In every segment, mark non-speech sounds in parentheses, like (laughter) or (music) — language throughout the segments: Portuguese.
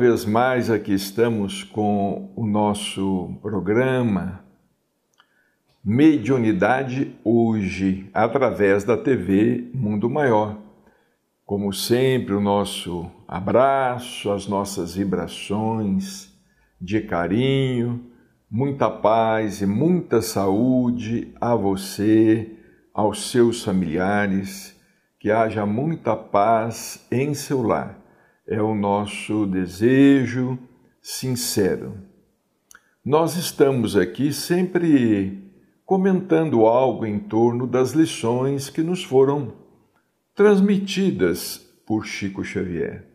vez mais aqui estamos com o nosso programa Mediunidade Hoje, através da TV Mundo Maior. Como sempre, o nosso abraço, as nossas vibrações de carinho, muita paz e muita saúde a você, aos seus familiares, que haja muita paz em seu lar é o nosso desejo sincero. Nós estamos aqui sempre comentando algo em torno das lições que nos foram transmitidas por Chico Xavier.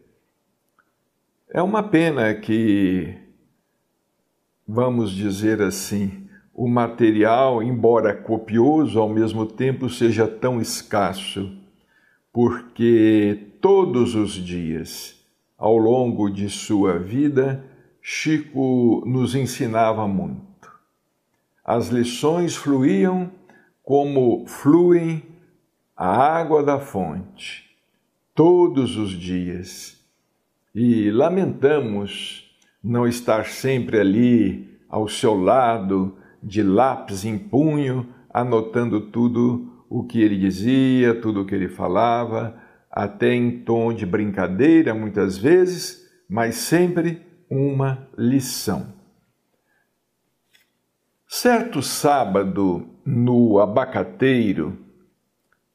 É uma pena que, vamos dizer assim, o material, embora copioso, ao mesmo tempo seja tão escasso, porque todos os dias ao longo de sua vida, Chico nos ensinava muito. As lições fluíam como fluem a água da fonte, todos os dias. E lamentamos não estar sempre ali ao seu lado, de lápis em punho, anotando tudo o que ele dizia, tudo o que ele falava, até em tom de brincadeira muitas vezes, mas sempre uma lição. Certo sábado, no Abacateiro,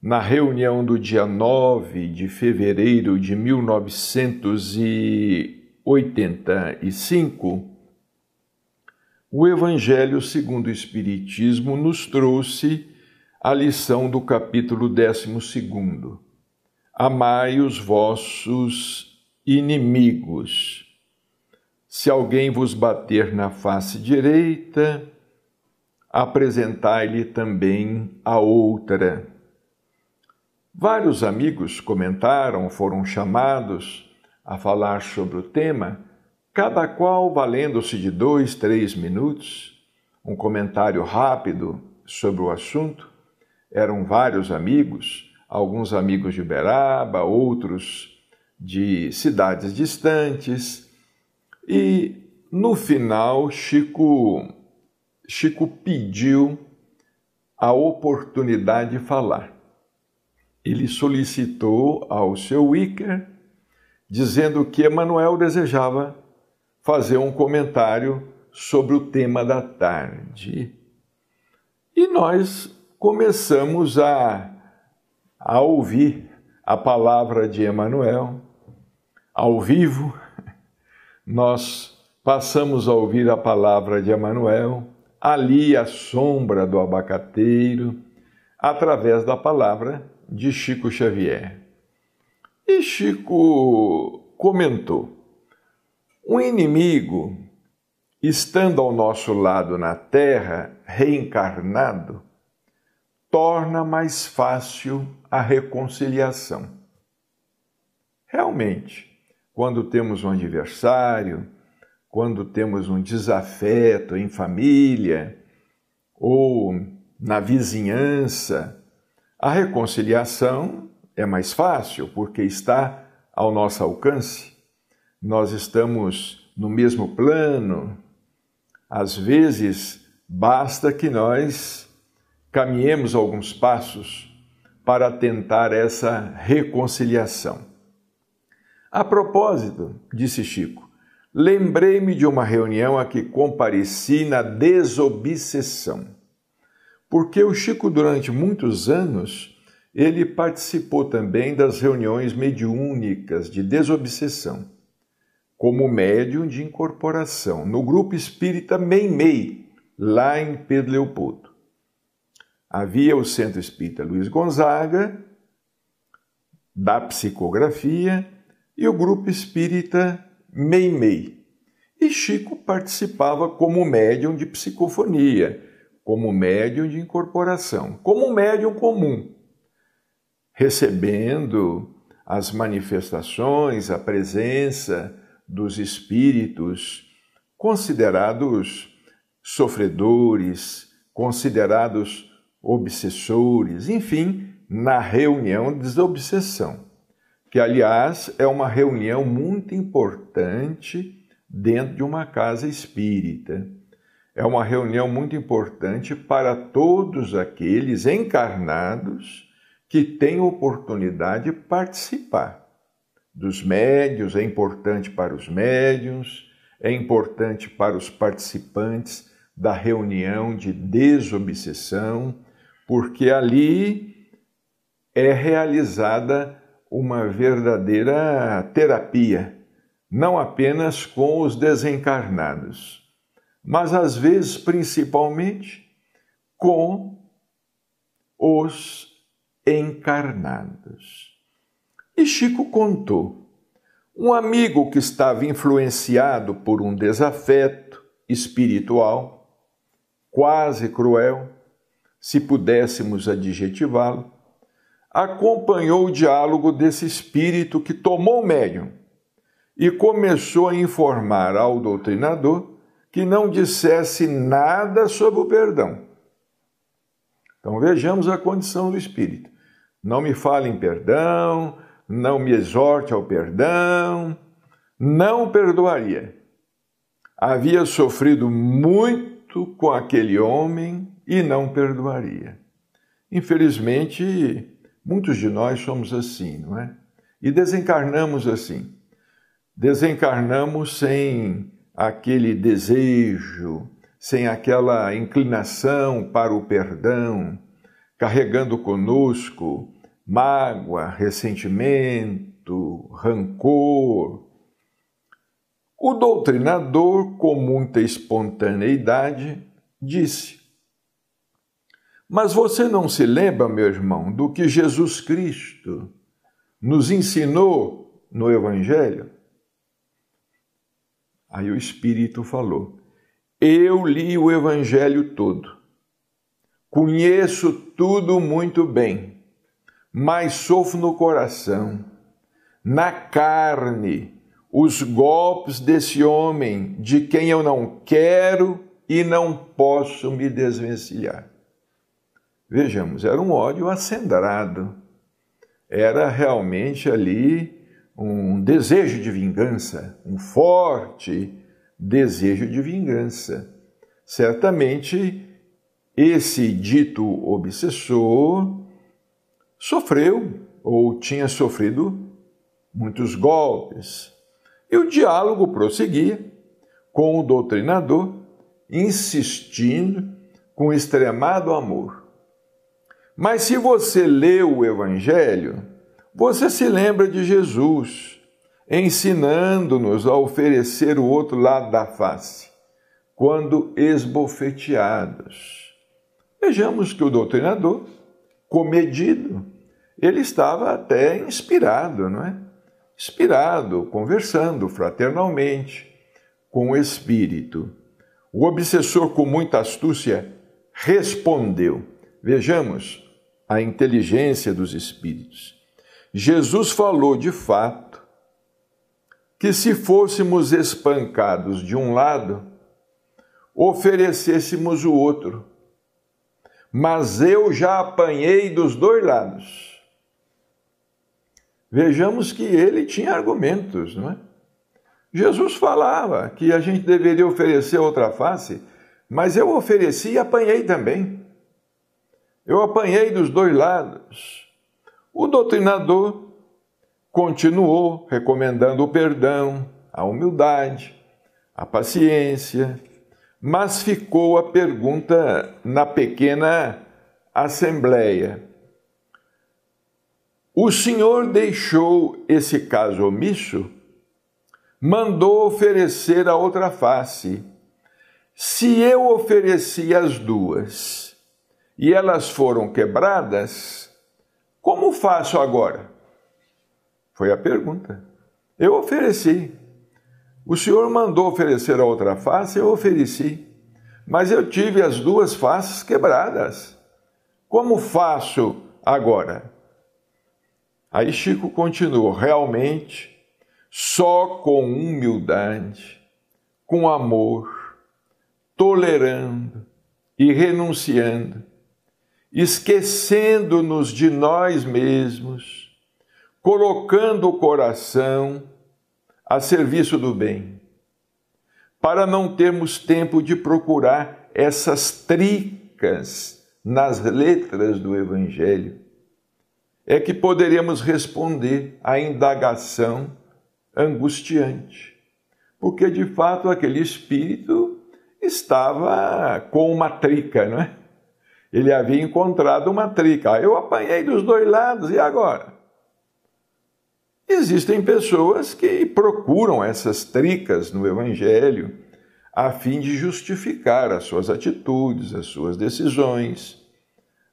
na reunião do dia 9 de fevereiro de 1985, o Evangelho segundo o Espiritismo nos trouxe a lição do capítulo 12 amai os vossos inimigos. Se alguém vos bater na face direita, apresentai-lhe também a outra. Vários amigos comentaram, foram chamados a falar sobre o tema, cada qual valendo-se de dois, três minutos, um comentário rápido sobre o assunto. Eram vários amigos alguns amigos de Uberaba, outros de cidades distantes. E no final, Chico, Chico pediu a oportunidade de falar. Ele solicitou ao seu Wicker, dizendo que Emanuel desejava fazer um comentário sobre o tema da tarde. E nós começamos a a ouvir a palavra de Emanuel, ao vivo, (laughs) nós passamos a ouvir a palavra de Emanuel, ali à sombra do abacateiro, através da palavra de Chico Xavier. E Chico comentou: um inimigo, estando ao nosso lado na terra, reencarnado, torna mais fácil a reconciliação. Realmente, quando temos um adversário, quando temos um desafeto em família ou na vizinhança, a reconciliação é mais fácil porque está ao nosso alcance. Nós estamos no mesmo plano. Às vezes, basta que nós caminhemos alguns passos para tentar essa reconciliação. A propósito, disse Chico, lembrei-me de uma reunião a que compareci na desobsessão. Porque o Chico, durante muitos anos, ele participou também das reuniões mediúnicas de desobsessão, como médium de incorporação, no grupo espírita Meimei, lá em Pedro Leopoldo. Havia o Centro Espírita Luiz Gonzaga, da Psicografia, e o Grupo Espírita Meimei. E Chico participava como médium de psicofonia, como médium de incorporação, como médium comum, recebendo as manifestações, a presença dos espíritos considerados sofredores, considerados obsessores, enfim, na reunião de desobsessão, que aliás é uma reunião muito importante dentro de uma casa espírita. É uma reunião muito importante para todos aqueles encarnados que têm oportunidade de participar. Dos médios, é importante para os médios, é importante para os participantes da reunião de desobsessão porque ali é realizada uma verdadeira terapia, não apenas com os desencarnados, mas às vezes principalmente com os encarnados. E Chico contou: um amigo que estava influenciado por um desafeto espiritual, quase cruel, se pudéssemos adjetivá-lo, acompanhou o diálogo desse espírito que tomou o médium e começou a informar ao doutrinador que não dissesse nada sobre o perdão. Então vejamos a condição do espírito. Não me fale em perdão, não me exorte ao perdão, não perdoaria. Havia sofrido muito com aquele homem e não perdoaria. Infelizmente, muitos de nós somos assim, não é? E desencarnamos assim. Desencarnamos sem aquele desejo, sem aquela inclinação para o perdão, carregando conosco mágoa, ressentimento, rancor. O doutrinador, com muita espontaneidade, disse: mas você não se lembra, meu irmão, do que Jesus Cristo nos ensinou no Evangelho? Aí o Espírito falou: Eu li o Evangelho todo, conheço tudo muito bem, mas sofro no coração, na carne, os golpes desse homem de quem eu não quero e não posso me desvencilhar. Vejamos, era um ódio acendrado, era realmente ali um desejo de vingança, um forte desejo de vingança. Certamente, esse dito obsessor sofreu ou tinha sofrido muitos golpes. E o diálogo prosseguia com o doutrinador, insistindo com extremado amor mas se você lê o Evangelho, você se lembra de Jesus ensinando-nos a oferecer o outro lado da face, quando esbofeteados. Vejamos que o doutrinador, comedido, ele estava até inspirado, não é? Inspirado, conversando fraternalmente com o espírito. O obsessor, com muita astúcia, respondeu. Vejamos a inteligência dos espíritos. Jesus falou de fato que se fôssemos espancados de um lado, oferecêssemos o outro. Mas eu já apanhei dos dois lados. Vejamos que ele tinha argumentos, não é? Jesus falava que a gente deveria oferecer outra face, mas eu ofereci e apanhei também. Eu apanhei dos dois lados. O doutrinador continuou recomendando o perdão, a humildade, a paciência, mas ficou a pergunta na pequena assembleia. O senhor deixou esse caso omisso? Mandou oferecer a outra face. Se eu ofereci as duas, e elas foram quebradas, como faço agora? Foi a pergunta. Eu ofereci. O Senhor mandou oferecer a outra face, eu ofereci. Mas eu tive as duas faces quebradas. Como faço agora? Aí Chico continuou: realmente, só com humildade, com amor, tolerando e renunciando, esquecendo-nos de nós mesmos, colocando o coração a serviço do bem, para não termos tempo de procurar essas tricas nas letras do Evangelho, é que poderemos responder à indagação angustiante, porque de fato aquele espírito estava com uma trica, não é? Ele havia encontrado uma trica. Ah, eu apanhei dos dois lados, e agora? Existem pessoas que procuram essas tricas no Evangelho a fim de justificar as suas atitudes, as suas decisões,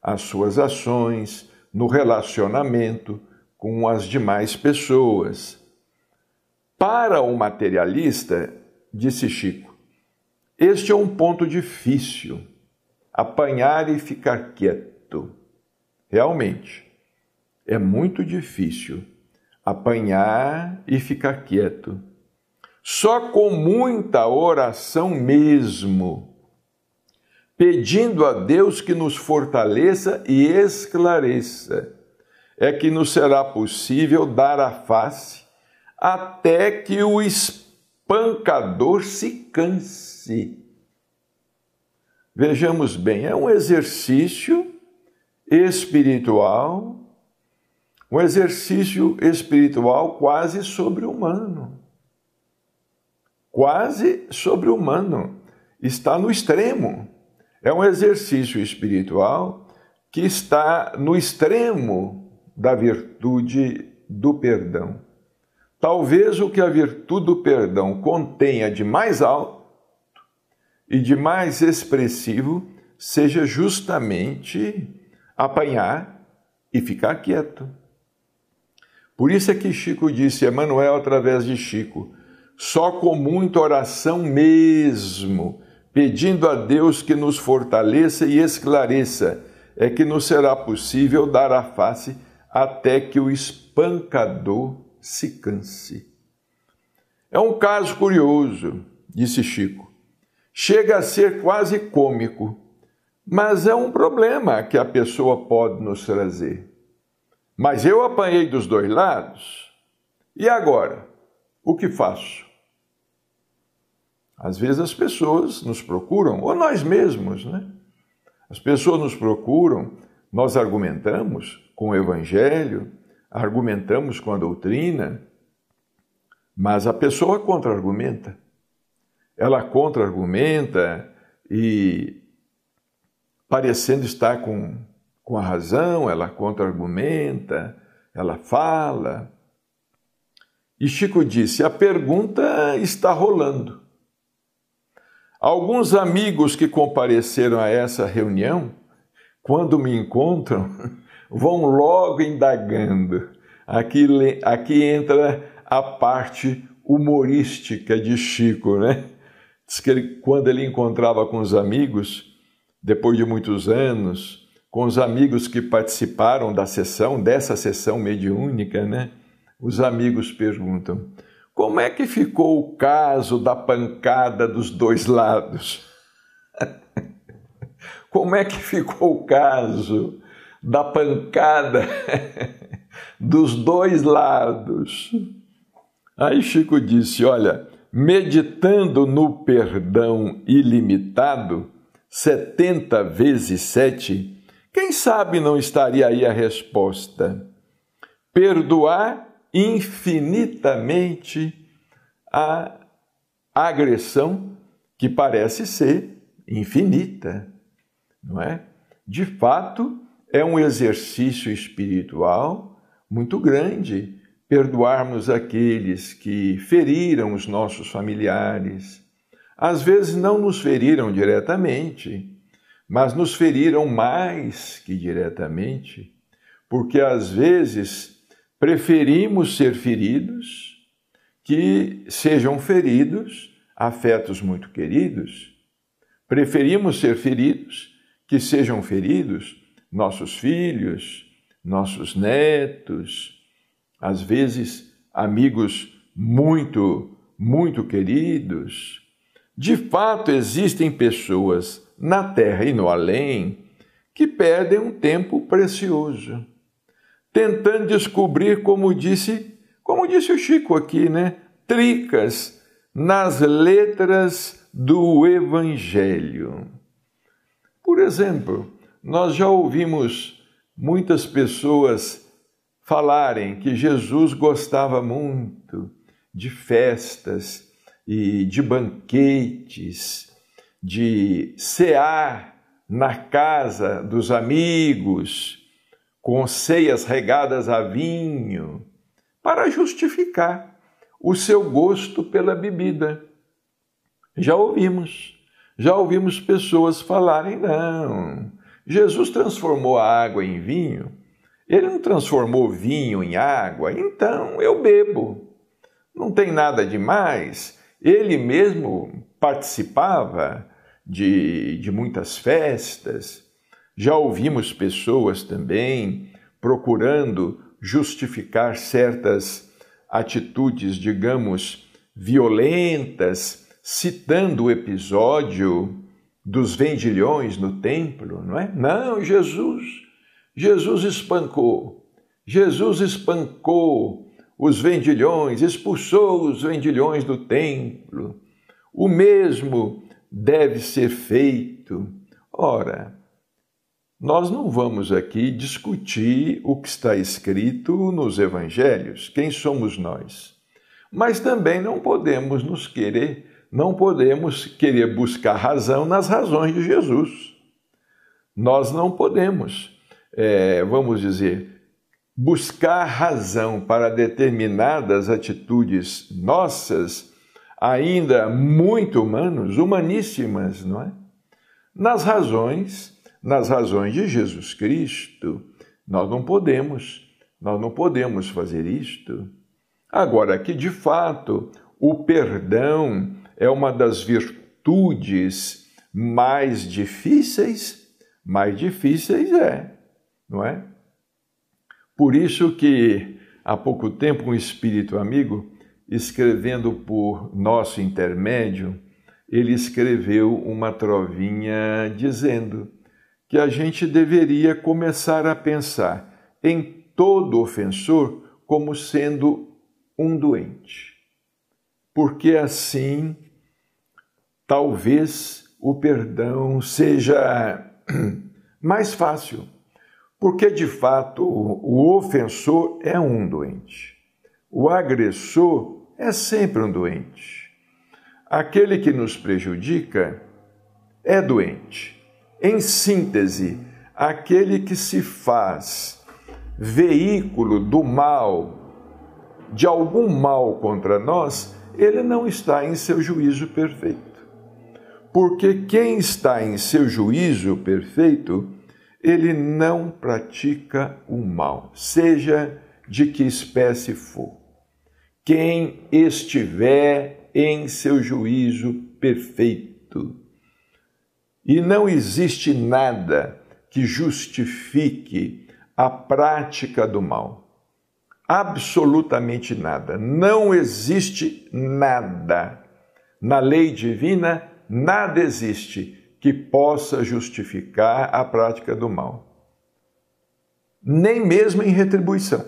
as suas ações no relacionamento com as demais pessoas. Para o materialista, disse Chico, este é um ponto difícil apanhar e ficar quieto. Realmente, é muito difícil apanhar e ficar quieto. Só com muita oração mesmo, pedindo a Deus que nos fortaleça e esclareça, é que nos será possível dar a face até que o espancador se canse Vejamos bem, é um exercício espiritual, um exercício espiritual quase sobre-humano. Quase sobre-humano. Está no extremo. É um exercício espiritual que está no extremo da virtude do perdão. Talvez o que a virtude do perdão contenha de mais alto e de mais expressivo seja justamente apanhar e ficar quieto. Por isso é que Chico disse, Emmanuel através de Chico, só com muita oração mesmo, pedindo a Deus que nos fortaleça e esclareça, é que nos será possível dar a face até que o espancador se canse. É um caso curioso, disse Chico chega a ser quase cômico, mas é um problema que a pessoa pode nos trazer. Mas eu apanhei dos dois lados, e agora? O que faço? Às vezes as pessoas nos procuram, ou nós mesmos, né? As pessoas nos procuram, nós argumentamos com o Evangelho, argumentamos com a doutrina, mas a pessoa contra-argumenta ela contra-argumenta e, parecendo estar com, com a razão, ela contra-argumenta, ela fala. E Chico disse: a pergunta está rolando. Alguns amigos que compareceram a essa reunião, quando me encontram, (laughs) vão logo indagando. Aqui, aqui entra a parte humorística de Chico, né? Diz que ele, quando ele encontrava com os amigos, depois de muitos anos, com os amigos que participaram da sessão, dessa sessão mediúnica, né? Os amigos perguntam: como é que ficou o caso da pancada dos dois lados? (laughs) Como é que ficou o caso da pancada (laughs) dos dois lados? Aí Chico disse: Olha, meditando no perdão ilimitado, 70 vezes 7, quem sabe não estaria aí a resposta? Perdoar infinitamente a agressão que parece ser infinita, não é? De fato, é um exercício espiritual muito grande perdoarmos aqueles que feriram os nossos familiares. Às vezes não nos feriram diretamente, mas nos feriram mais que diretamente, porque às vezes preferimos ser feridos que sejam feridos afetos muito queridos. Preferimos ser feridos que sejam feridos nossos filhos, nossos netos, às vezes amigos muito, muito queridos. De fato, existem pessoas na terra e no além que perdem um tempo precioso tentando descobrir, como disse, como disse o Chico aqui, né? Tricas nas letras do evangelho. Por exemplo, nós já ouvimos muitas pessoas falarem que Jesus gostava muito de festas e de banquetes, de cear na casa dos amigos, com ceias regadas a vinho, para justificar o seu gosto pela bebida. Já ouvimos, já ouvimos pessoas falarem, não, Jesus transformou a água em vinho ele não transformou vinho em água, então eu bebo. Não tem nada de mais. Ele mesmo participava de, de muitas festas. Já ouvimos pessoas também procurando justificar certas atitudes, digamos, violentas, citando o episódio dos vendilhões no templo, não é? Não, Jesus Jesus espancou, Jesus espancou os vendilhões, expulsou os vendilhões do templo. O mesmo deve ser feito. Ora, nós não vamos aqui discutir o que está escrito nos evangelhos, quem somos nós. Mas também não podemos nos querer, não podemos querer buscar razão nas razões de Jesus. Nós não podemos é, vamos dizer, buscar razão para determinadas atitudes nossas, ainda muito humanos, humaníssimas, não é? Nas razões, nas razões de Jesus Cristo, nós não podemos, nós não podemos fazer isto. Agora que de fato o perdão é uma das virtudes mais difíceis, mais difíceis é não é? Por isso que há pouco tempo um espírito amigo, escrevendo por nosso intermédio, ele escreveu uma trovinha dizendo que a gente deveria começar a pensar em todo ofensor como sendo um doente. Porque assim, talvez o perdão seja (clears throat) mais fácil porque, de fato, o ofensor é um doente. O agressor é sempre um doente. Aquele que nos prejudica é doente. Em síntese, aquele que se faz veículo do mal, de algum mal contra nós, ele não está em seu juízo perfeito. Porque quem está em seu juízo perfeito ele não pratica o mal, seja de que espécie for. Quem estiver em seu juízo perfeito. E não existe nada que justifique a prática do mal. Absolutamente nada. Não existe nada. Na lei divina, nada existe que possa justificar a prática do mal. Nem mesmo em retribuição.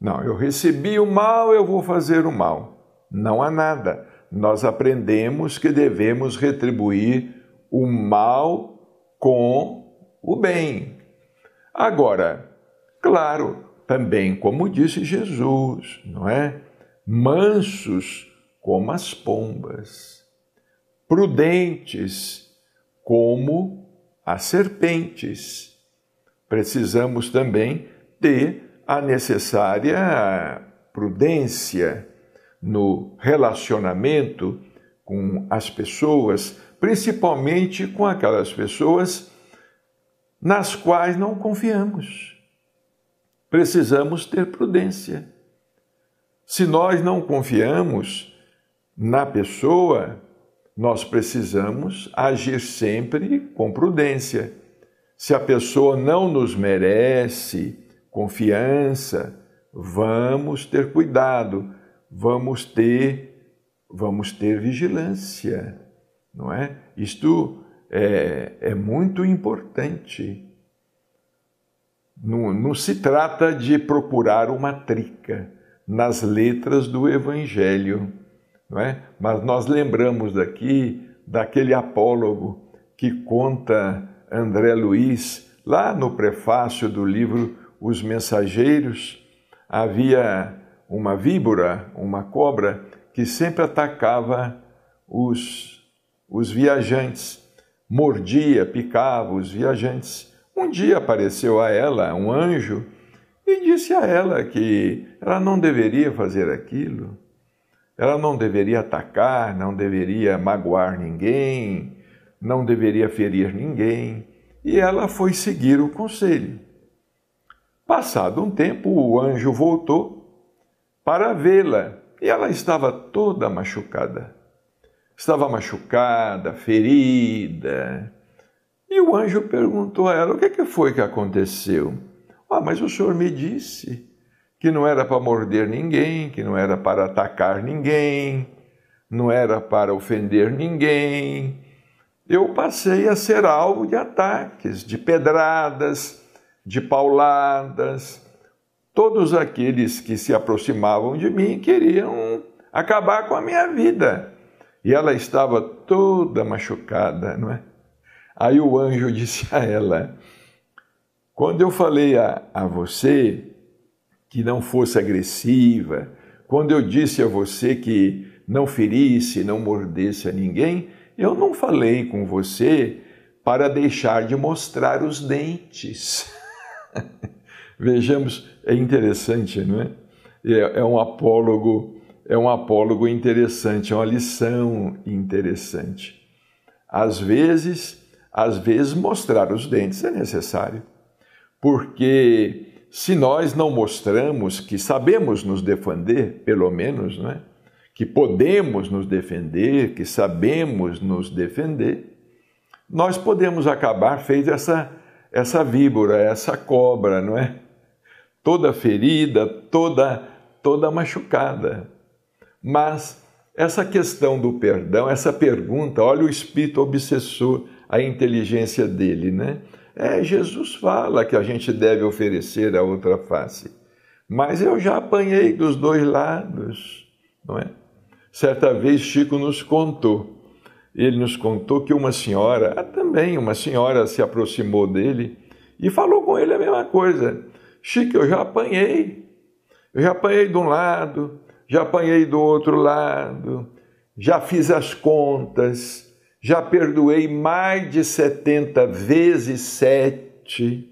Não, eu recebi o mal, eu vou fazer o mal. Não há nada. Nós aprendemos que devemos retribuir o mal com o bem. Agora, claro, também como disse Jesus, não é? Mansos como as pombas, prudentes como as serpentes. Precisamos também ter a necessária prudência no relacionamento com as pessoas, principalmente com aquelas pessoas nas quais não confiamos. Precisamos ter prudência. Se nós não confiamos na pessoa, nós precisamos agir sempre com prudência. Se a pessoa não nos merece confiança, vamos ter cuidado, vamos ter vamos ter vigilância, não é? Isto é, é muito importante. Não, não se trata de procurar uma trica nas letras do Evangelho não é? Mas nós lembramos aqui daquele apólogo que conta André Luiz, lá no prefácio do livro Os Mensageiros, havia uma víbora, uma cobra, que sempre atacava os, os viajantes, mordia, picava os viajantes. Um dia apareceu a ela um anjo e disse a ela que ela não deveria fazer aquilo, ela não deveria atacar, não deveria magoar ninguém, não deveria ferir ninguém, e ela foi seguir o conselho. Passado um tempo, o anjo voltou para vê-la, e ela estava toda machucada. Estava machucada, ferida. E o anjo perguntou a ela: O que, é que foi que aconteceu? Ah, mas o senhor me disse que não era para morder ninguém, que não era para atacar ninguém, não era para ofender ninguém. Eu passei a ser alvo de ataques, de pedradas, de pauladas. Todos aqueles que se aproximavam de mim queriam acabar com a minha vida. E ela estava toda machucada, não é? Aí o anjo (laughs) disse a ela: Quando eu falei a, a você que não fosse agressiva, quando eu disse a você que não ferisse, não mordesse a ninguém, eu não falei com você para deixar de mostrar os dentes. (laughs) Vejamos, é interessante, não é? é? É, um apólogo, é um apólogo interessante, é uma lição interessante. Às vezes, às vezes mostrar os dentes é necessário, porque se nós não mostramos que sabemos nos defender, pelo menos, não é? que podemos nos defender, que sabemos nos defender, nós podemos acabar feito essa, essa víbora, essa cobra, não é? Toda ferida, toda, toda machucada. Mas essa questão do perdão, essa pergunta, olha o espírito obsessor, a inteligência dele, né? É, Jesus fala que a gente deve oferecer a outra face. Mas eu já apanhei dos dois lados, não é? Certa vez Chico nos contou. Ele nos contou que uma senhora, também uma senhora, se aproximou dele e falou com ele a mesma coisa. Chico, eu já apanhei. Eu já apanhei de um lado, já apanhei do outro lado, já fiz as contas já perdoei mais de 70 vezes 7,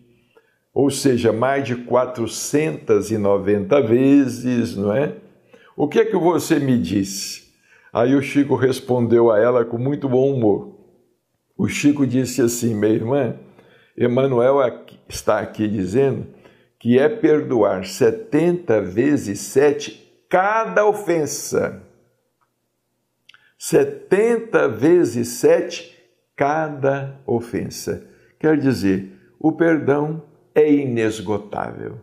ou seja, mais de 490 vezes, não é? O que é que você me disse? Aí o Chico respondeu a ela com muito bom humor. O Chico disse assim: Minha irmã, Emmanuel está aqui dizendo que é perdoar 70 vezes 7 cada ofensa. 70 vezes 7 cada ofensa. Quer dizer, o perdão é inesgotável.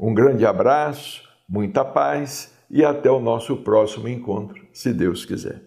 Um grande abraço, muita paz e até o nosso próximo encontro, se Deus quiser.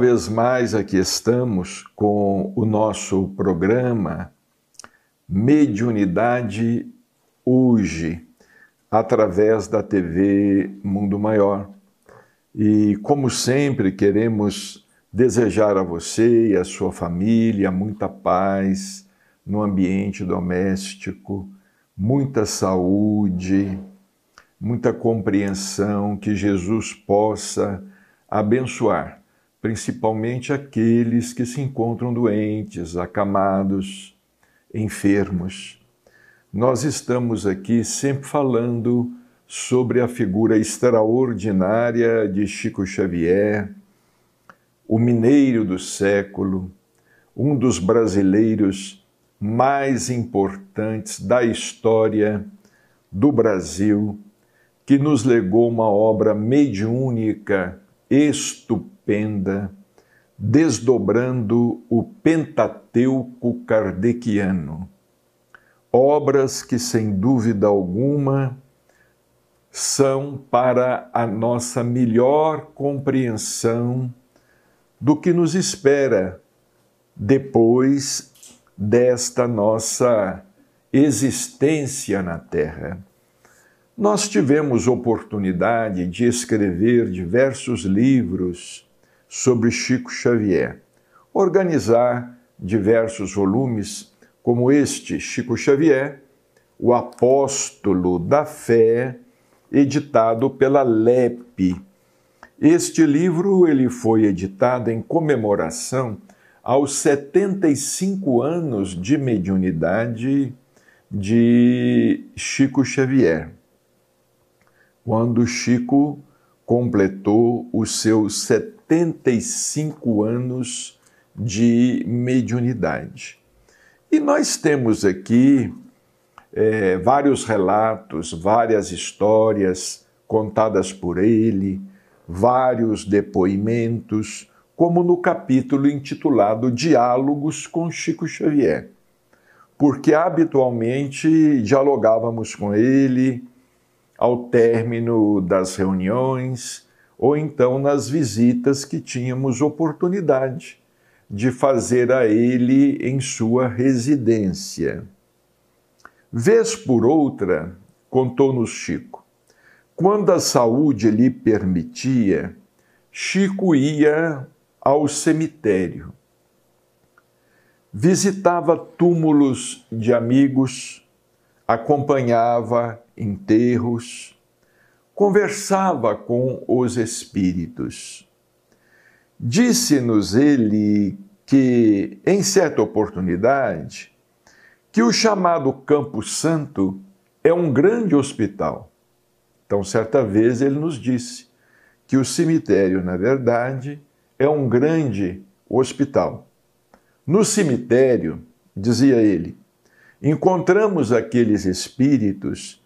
vez mais aqui estamos com o nosso programa Mediunidade Hoje, através da TV Mundo Maior. E, como sempre, queremos desejar a você e à sua família muita paz no ambiente doméstico, muita saúde, muita compreensão, que Jesus possa abençoar principalmente aqueles que se encontram doentes, acamados, enfermos. Nós estamos aqui sempre falando sobre a figura extraordinária de Chico Xavier, o mineiro do século, um dos brasileiros mais importantes da história do Brasil, que nos legou uma obra mediúnica estupenda penda desdobrando o Pentateuco kardeciano. Obras que, sem dúvida alguma, são para a nossa melhor compreensão do que nos espera depois desta nossa existência na Terra. Nós tivemos oportunidade de escrever diversos livros sobre Chico Xavier. Organizar diversos volumes, como este, Chico Xavier, O Apóstolo da Fé, editado pela LEP. Este livro ele foi editado em comemoração aos 75 anos de mediunidade de Chico Xavier, quando Chico completou os seus 75 75 anos de mediunidade. E nós temos aqui é, vários relatos, várias histórias contadas por ele, vários depoimentos, como no capítulo intitulado Diálogos com Chico Xavier, porque habitualmente dialogávamos com ele ao término das reuniões ou então nas visitas que tínhamos oportunidade de fazer a ele em sua residência. Vez por outra, contou-nos Chico, quando a saúde lhe permitia, Chico ia ao cemitério. Visitava túmulos de amigos, acompanhava enterros, conversava com os espíritos. Disse-nos ele que, em certa oportunidade, que o chamado Campo Santo é um grande hospital. Então, certa vez ele nos disse que o cemitério, na verdade, é um grande hospital. No cemitério, dizia ele, encontramos aqueles espíritos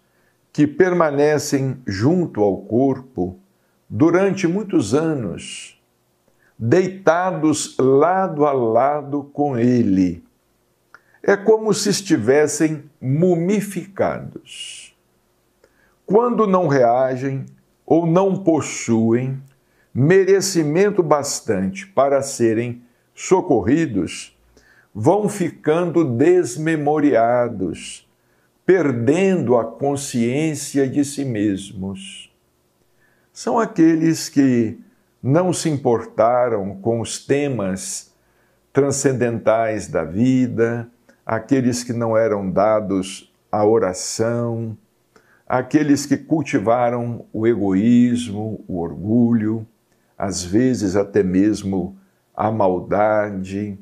que permanecem junto ao corpo durante muitos anos, deitados lado a lado com ele. É como se estivessem mumificados. Quando não reagem ou não possuem merecimento bastante para serem socorridos, vão ficando desmemoriados perdendo a consciência de si mesmos. São aqueles que não se importaram com os temas transcendentais da vida, aqueles que não eram dados à oração, aqueles que cultivaram o egoísmo, o orgulho, às vezes até mesmo a maldade,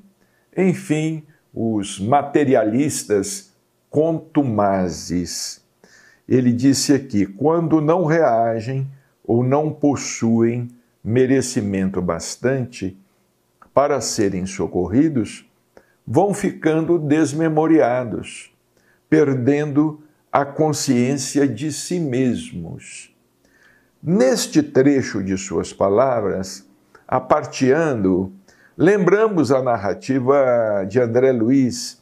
enfim, os materialistas contumazes. Ele disse aqui: quando não reagem ou não possuem merecimento bastante para serem socorridos, vão ficando desmemoriados, perdendo a consciência de si mesmos. Neste trecho de suas palavras, aparteando, lembramos a narrativa de André Luiz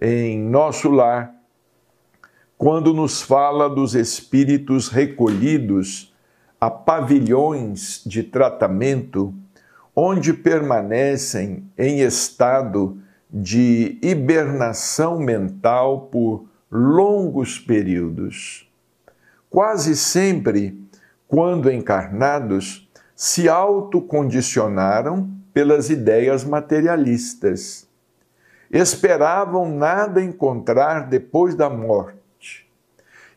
em nosso lar, quando nos fala dos espíritos recolhidos a pavilhões de tratamento, onde permanecem em estado de hibernação mental por longos períodos. Quase sempre, quando encarnados, se autocondicionaram pelas ideias materialistas esperavam nada encontrar depois da morte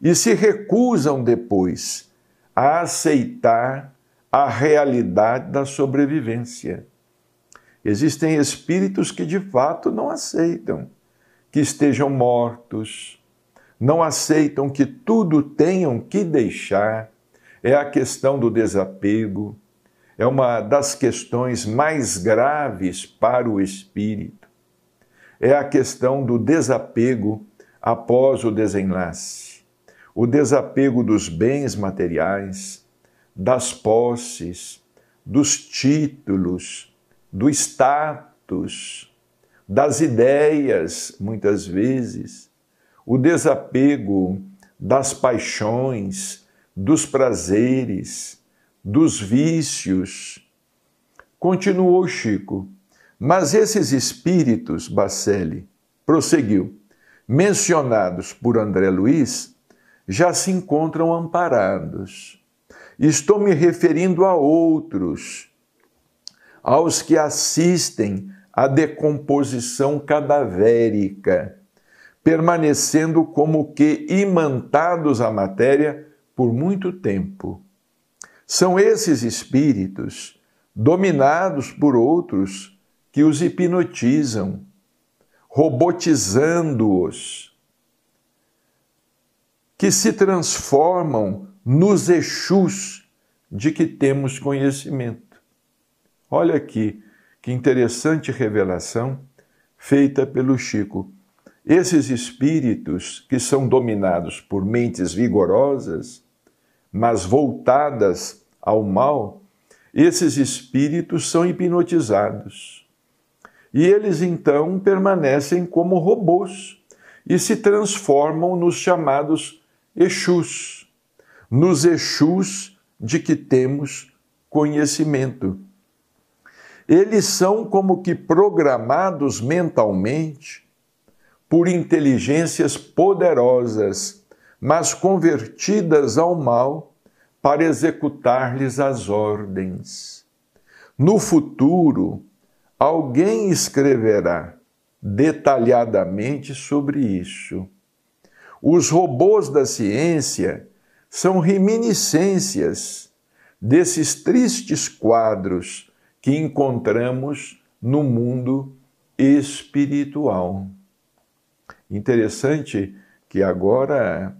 e se recusam depois a aceitar a realidade da sobrevivência. Existem espíritos que de fato não aceitam que estejam mortos, não aceitam que tudo tenham que deixar. É a questão do desapego, é uma das questões mais graves para o espírito é a questão do desapego após o desenlace, o desapego dos bens materiais, das posses, dos títulos, do status, das ideias, muitas vezes, o desapego das paixões, dos prazeres, dos vícios. Continuou Chico mas esses espíritos, Bacelli prosseguiu, mencionados por André Luiz, já se encontram amparados. Estou me referindo a outros, aos que assistem à decomposição cadavérica, permanecendo como que imantados à matéria por muito tempo. São esses espíritos, dominados por outros, que os hipnotizam, robotizando-os, que se transformam nos Exus de que temos conhecimento. Olha aqui que interessante revelação feita pelo Chico. Esses espíritos que são dominados por mentes vigorosas, mas voltadas ao mal, esses espíritos são hipnotizados e eles então permanecem como robôs e se transformam nos chamados Exus, nos Exus de que temos conhecimento. Eles são como que programados mentalmente por inteligências poderosas, mas convertidas ao mal para executar-lhes as ordens. No futuro, Alguém escreverá detalhadamente sobre isso. Os robôs da ciência são reminiscências desses tristes quadros que encontramos no mundo espiritual. Interessante que agora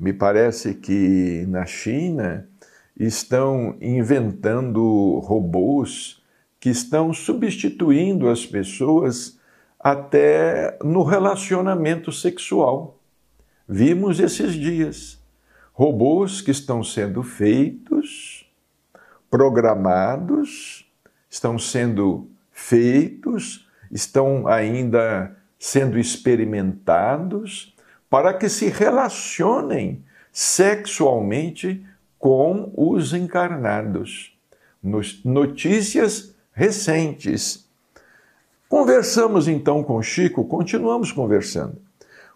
me parece que na China estão inventando robôs que estão substituindo as pessoas até no relacionamento sexual. Vimos esses dias robôs que estão sendo feitos, programados, estão sendo feitos, estão ainda sendo experimentados para que se relacionem sexualmente com os encarnados. Notícias recentes. Conversamos então com Chico, continuamos conversando.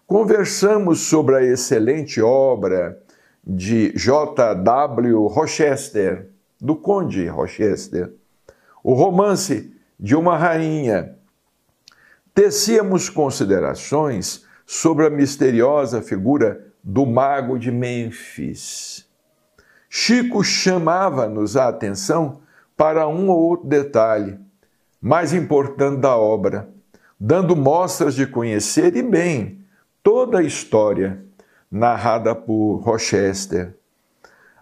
Conversamos sobre a excelente obra de J.W. Rochester, do Conde Rochester, o romance de uma rainha. Tecíamos considerações sobre a misteriosa figura do mago de Mênfis. Chico chamava-nos a atenção para um ou outro detalhe mais importante da obra, dando mostras de conhecer e bem toda a história narrada por Rochester.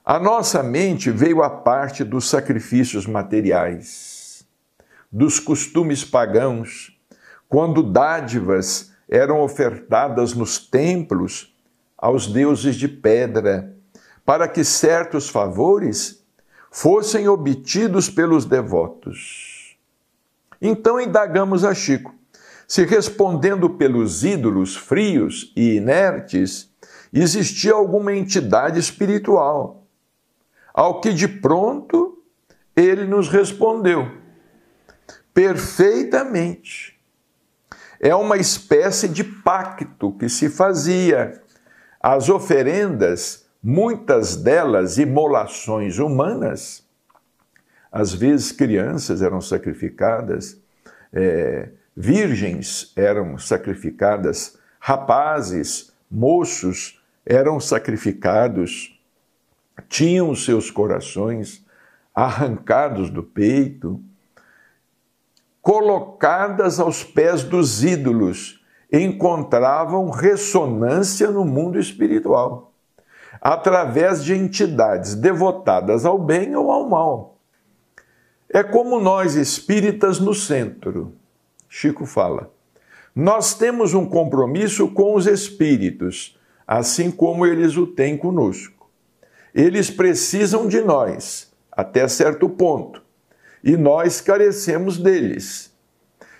A nossa mente veio à parte dos sacrifícios materiais, dos costumes pagãos, quando dádivas eram ofertadas nos templos aos deuses de pedra, para que certos favores fossem obtidos pelos devotos. Então indagamos a Chico se, respondendo pelos ídolos frios e inertes, existia alguma entidade espiritual. Ao que de pronto ele nos respondeu: perfeitamente. É uma espécie de pacto que se fazia. As oferendas muitas delas imolações humanas. Às vezes, crianças eram sacrificadas, é, virgens eram sacrificadas, rapazes, moços eram sacrificados, tinham seus corações arrancados do peito, colocadas aos pés dos ídolos, encontravam ressonância no mundo espiritual através de entidades devotadas ao bem ou ao mal. É como nós espíritas no centro. Chico fala: Nós temos um compromisso com os espíritos, assim como eles o têm conosco. Eles precisam de nós, até certo ponto, e nós carecemos deles.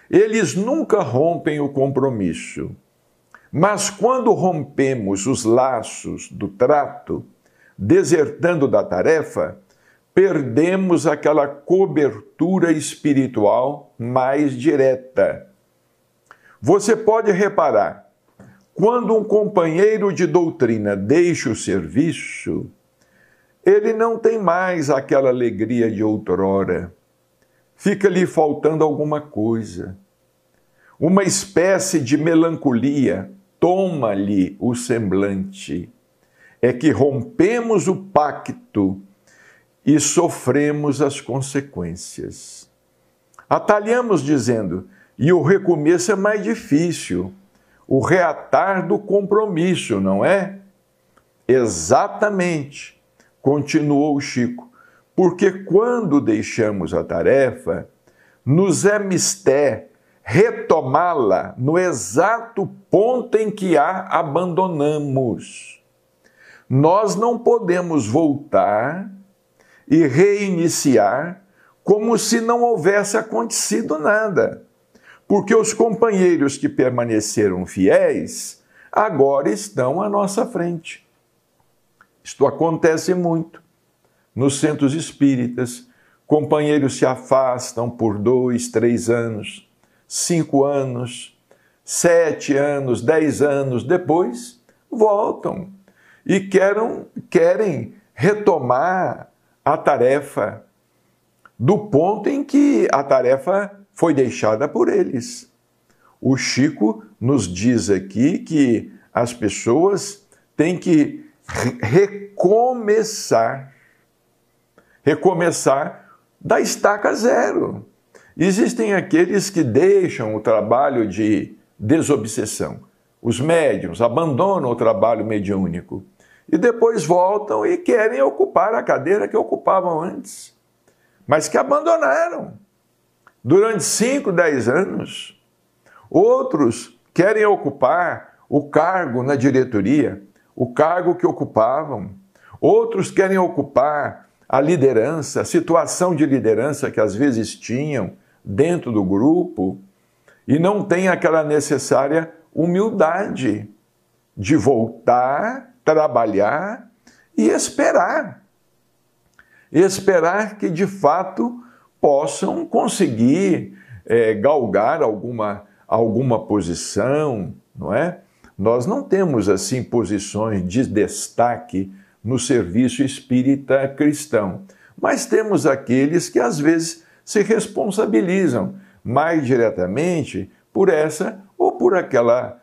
Eles nunca rompem o compromisso mas quando rompemos os laços do trato, desertando da tarefa, perdemos aquela cobertura espiritual mais direta. Você pode reparar, quando um companheiro de doutrina deixa o serviço, ele não tem mais aquela alegria de outrora. Fica-lhe faltando alguma coisa. Uma espécie de melancolia, toma-lhe o semblante. É que rompemos o pacto e sofremos as consequências. Atalhamos dizendo, e o recomeço é mais difícil, o reatar do compromisso, não é? Exatamente, continuou Chico, porque quando deixamos a tarefa, nos é mistério retomá-la no exato ponto em que a abandonamos. Nós não podemos voltar e reiniciar como se não houvesse acontecido nada, porque os companheiros que permaneceram fiéis agora estão à nossa frente. Isto acontece muito nos centros espíritas. Companheiros se afastam por dois, três anos cinco anos, sete anos, dez anos depois, voltam e querem, querem retomar a tarefa do ponto em que a tarefa foi deixada por eles. O Chico nos diz aqui que as pessoas têm que recomeçar. Recomeçar da estaca zero. Existem aqueles que deixam o trabalho de desobsessão. Os médiums abandonam o trabalho mediúnico e depois voltam e querem ocupar a cadeira que ocupavam antes, mas que abandonaram durante 5, 10 anos. Outros querem ocupar o cargo na diretoria, o cargo que ocupavam. Outros querem ocupar a liderança, a situação de liderança que às vezes tinham dentro do grupo e não tem aquela necessária humildade de voltar, trabalhar e esperar. Esperar que de fato possam conseguir é, galgar alguma, alguma posição, não é? Nós não temos assim posições de destaque no serviço espírita cristão, mas temos aqueles que às vezes se responsabilizam mais diretamente por essa ou por aquela,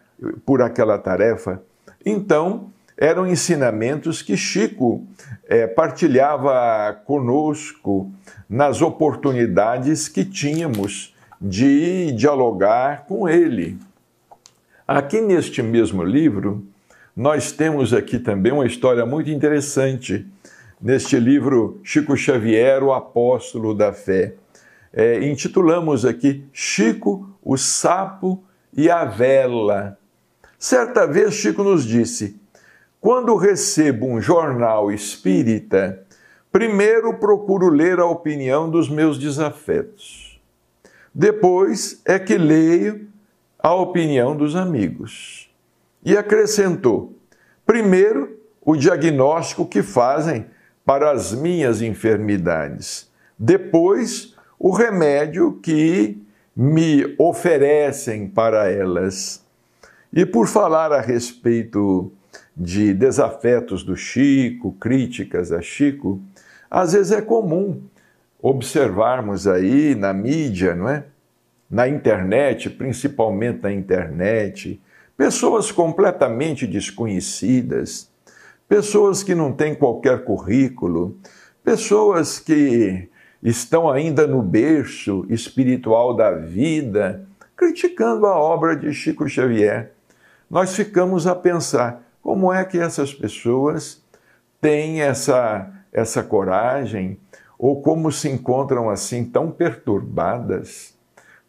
por aquela tarefa. Então, eram ensinamentos que Chico é, partilhava conosco nas oportunidades que tínhamos de dialogar com ele. Aqui neste mesmo livro, nós temos aqui também uma história muito interessante neste livro Chico Xavier, o Apóstolo da Fé é, intitulamos aqui Chico, o Sapo e a Vela. Certa vez Chico nos disse: quando recebo um jornal espírita, primeiro procuro ler a opinião dos meus desafetos. Depois é que leio a opinião dos amigos. E acrescentou: primeiro, o diagnóstico que fazem para as minhas enfermidades. Depois, o remédio que me oferecem para elas. E por falar a respeito de desafetos do Chico, críticas a Chico, às vezes é comum observarmos aí na mídia, não é? Na internet, principalmente na internet, pessoas completamente desconhecidas, pessoas que não têm qualquer currículo, pessoas que estão ainda no berço espiritual da vida, criticando a obra de Chico Xavier, nós ficamos a pensar como é que essas pessoas têm essa, essa coragem ou como se encontram assim tão perturbadas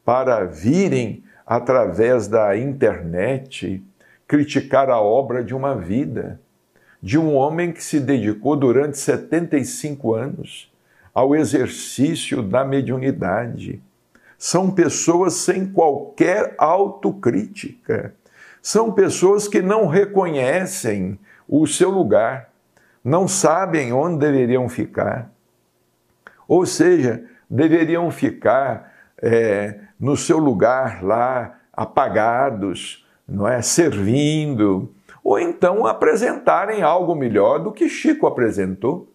para virem através da internet criticar a obra de uma vida, de um homem que se dedicou durante 75 anos ao exercício da mediunidade. São pessoas sem qualquer autocrítica. São pessoas que não reconhecem o seu lugar, não sabem onde deveriam ficar. Ou seja, deveriam ficar é, no seu lugar lá, apagados, não é? Servindo, ou então apresentarem algo melhor do que Chico apresentou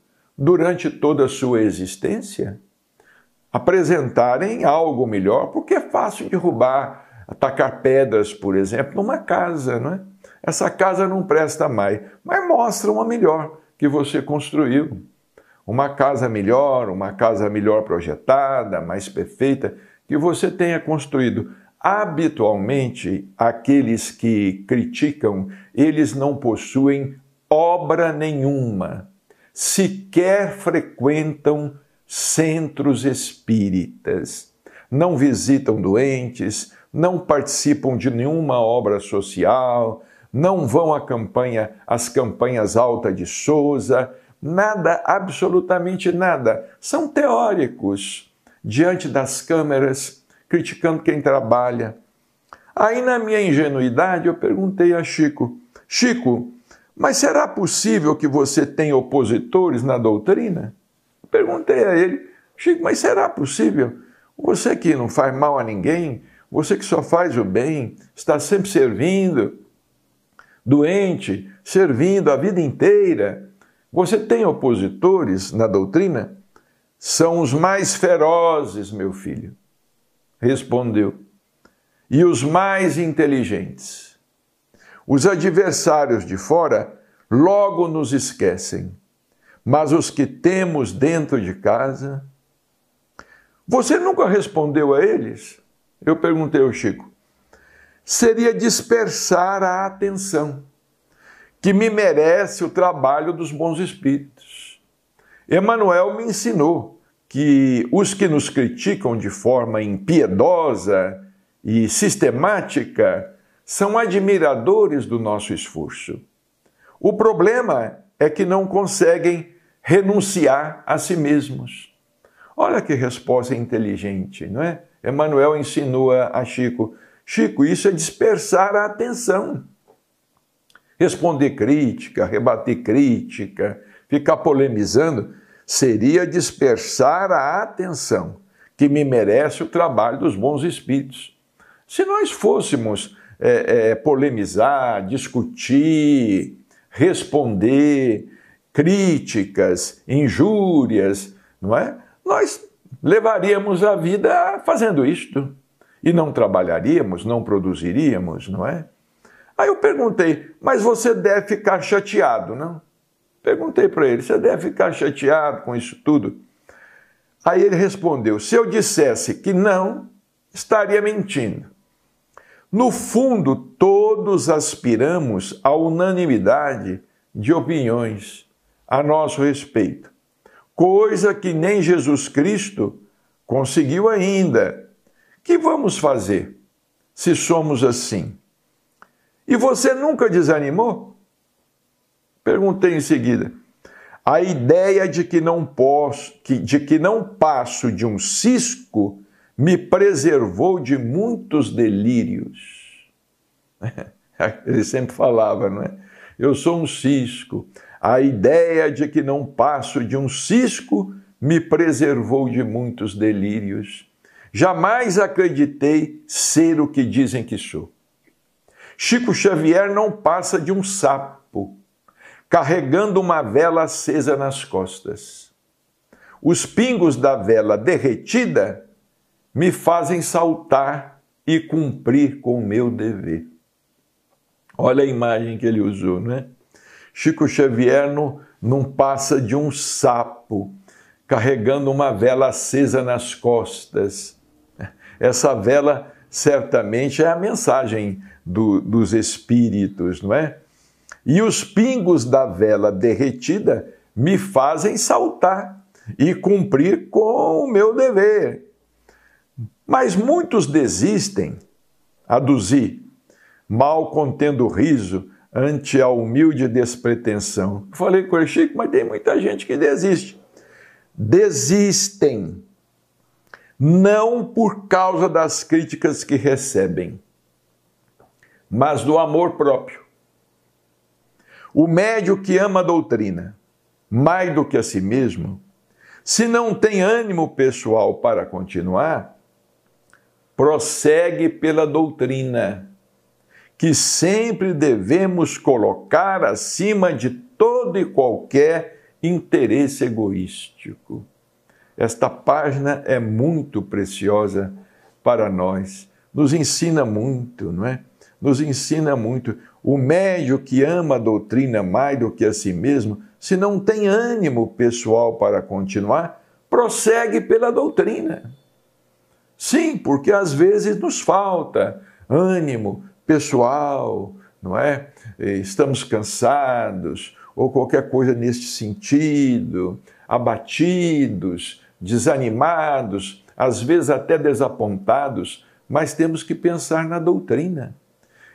durante toda a sua existência, apresentarem algo melhor, porque é fácil derrubar, atacar pedras, por exemplo, numa casa, não é? Essa casa não presta mais, mas mostra uma melhor que você construiu. Uma casa melhor, uma casa melhor projetada, mais perfeita, que você tenha construído. Habitualmente, aqueles que criticam, eles não possuem obra nenhuma sequer frequentam centros espíritas, não visitam doentes, não participam de nenhuma obra social, não vão à campanha, às campanhas alta de Souza, nada, absolutamente nada. São teóricos diante das câmeras, criticando quem trabalha. Aí, na minha ingenuidade, eu perguntei a Chico: Chico, mas será possível que você tenha opositores na doutrina? Perguntei a ele, Chico, mas será possível? Você que não faz mal a ninguém, você que só faz o bem, está sempre servindo, doente, servindo a vida inteira, você tem opositores na doutrina? São os mais ferozes, meu filho, respondeu, e os mais inteligentes. Os adversários de fora logo nos esquecem, mas os que temos dentro de casa. Você nunca respondeu a eles? Eu perguntei ao Chico. Seria dispersar a atenção que me merece o trabalho dos bons espíritos. Emanuel me ensinou que os que nos criticam de forma impiedosa e sistemática são admiradores do nosso esforço. O problema é que não conseguem renunciar a si mesmos. Olha que resposta inteligente, não é? Emmanuel insinua a Chico: Chico, isso é dispersar a atenção. Responder crítica, rebater crítica, ficar polemizando, seria dispersar a atenção, que me merece o trabalho dos bons espíritos. Se nós fôssemos é, é, polemizar, discutir, responder críticas, injúrias, não é? Nós levaríamos a vida fazendo isto e não trabalharíamos, não produziríamos, não é? Aí eu perguntei, mas você deve ficar chateado, não? Perguntei para ele, você deve ficar chateado com isso tudo? Aí ele respondeu, se eu dissesse que não, estaria mentindo. No fundo, todos aspiramos à unanimidade de opiniões a nosso respeito, coisa que nem Jesus Cristo conseguiu ainda. Que vamos fazer se somos assim? E você nunca desanimou? Perguntei em seguida. A ideia de que não posso, de que não passo de um cisco me preservou de muitos delírios. (laughs) Ele sempre falava, não é? Eu sou um cisco. A ideia de que não passo de um cisco me preservou de muitos delírios. Jamais acreditei ser o que dizem que sou. Chico Xavier não passa de um sapo, carregando uma vela acesa nas costas. Os pingos da vela derretida me fazem saltar e cumprir com o meu dever. Olha a imagem que ele usou, né? Chico Xavier não, não passa de um sapo carregando uma vela acesa nas costas. Essa vela certamente é a mensagem do, dos espíritos, não é? E os pingos da vela derretida me fazem saltar e cumprir com o meu dever. Mas muitos desistem, aduzi, mal contendo riso ante a humilde despretensão. Falei com o Chico, mas tem muita gente que desiste. Desistem, não por causa das críticas que recebem, mas do amor próprio. O médio que ama a doutrina mais do que a si mesmo, se não tem ânimo pessoal para continuar, prossegue pela doutrina, que sempre devemos colocar acima de todo e qualquer interesse egoístico. Esta página é muito preciosa para nós, nos ensina muito, não é? Nos ensina muito. O médio que ama a doutrina mais do que a si mesmo, se não tem ânimo pessoal para continuar, prossegue pela doutrina. Sim, porque às vezes nos falta ânimo pessoal, não é? Estamos cansados ou qualquer coisa neste sentido, abatidos, desanimados, às vezes até desapontados, mas temos que pensar na doutrina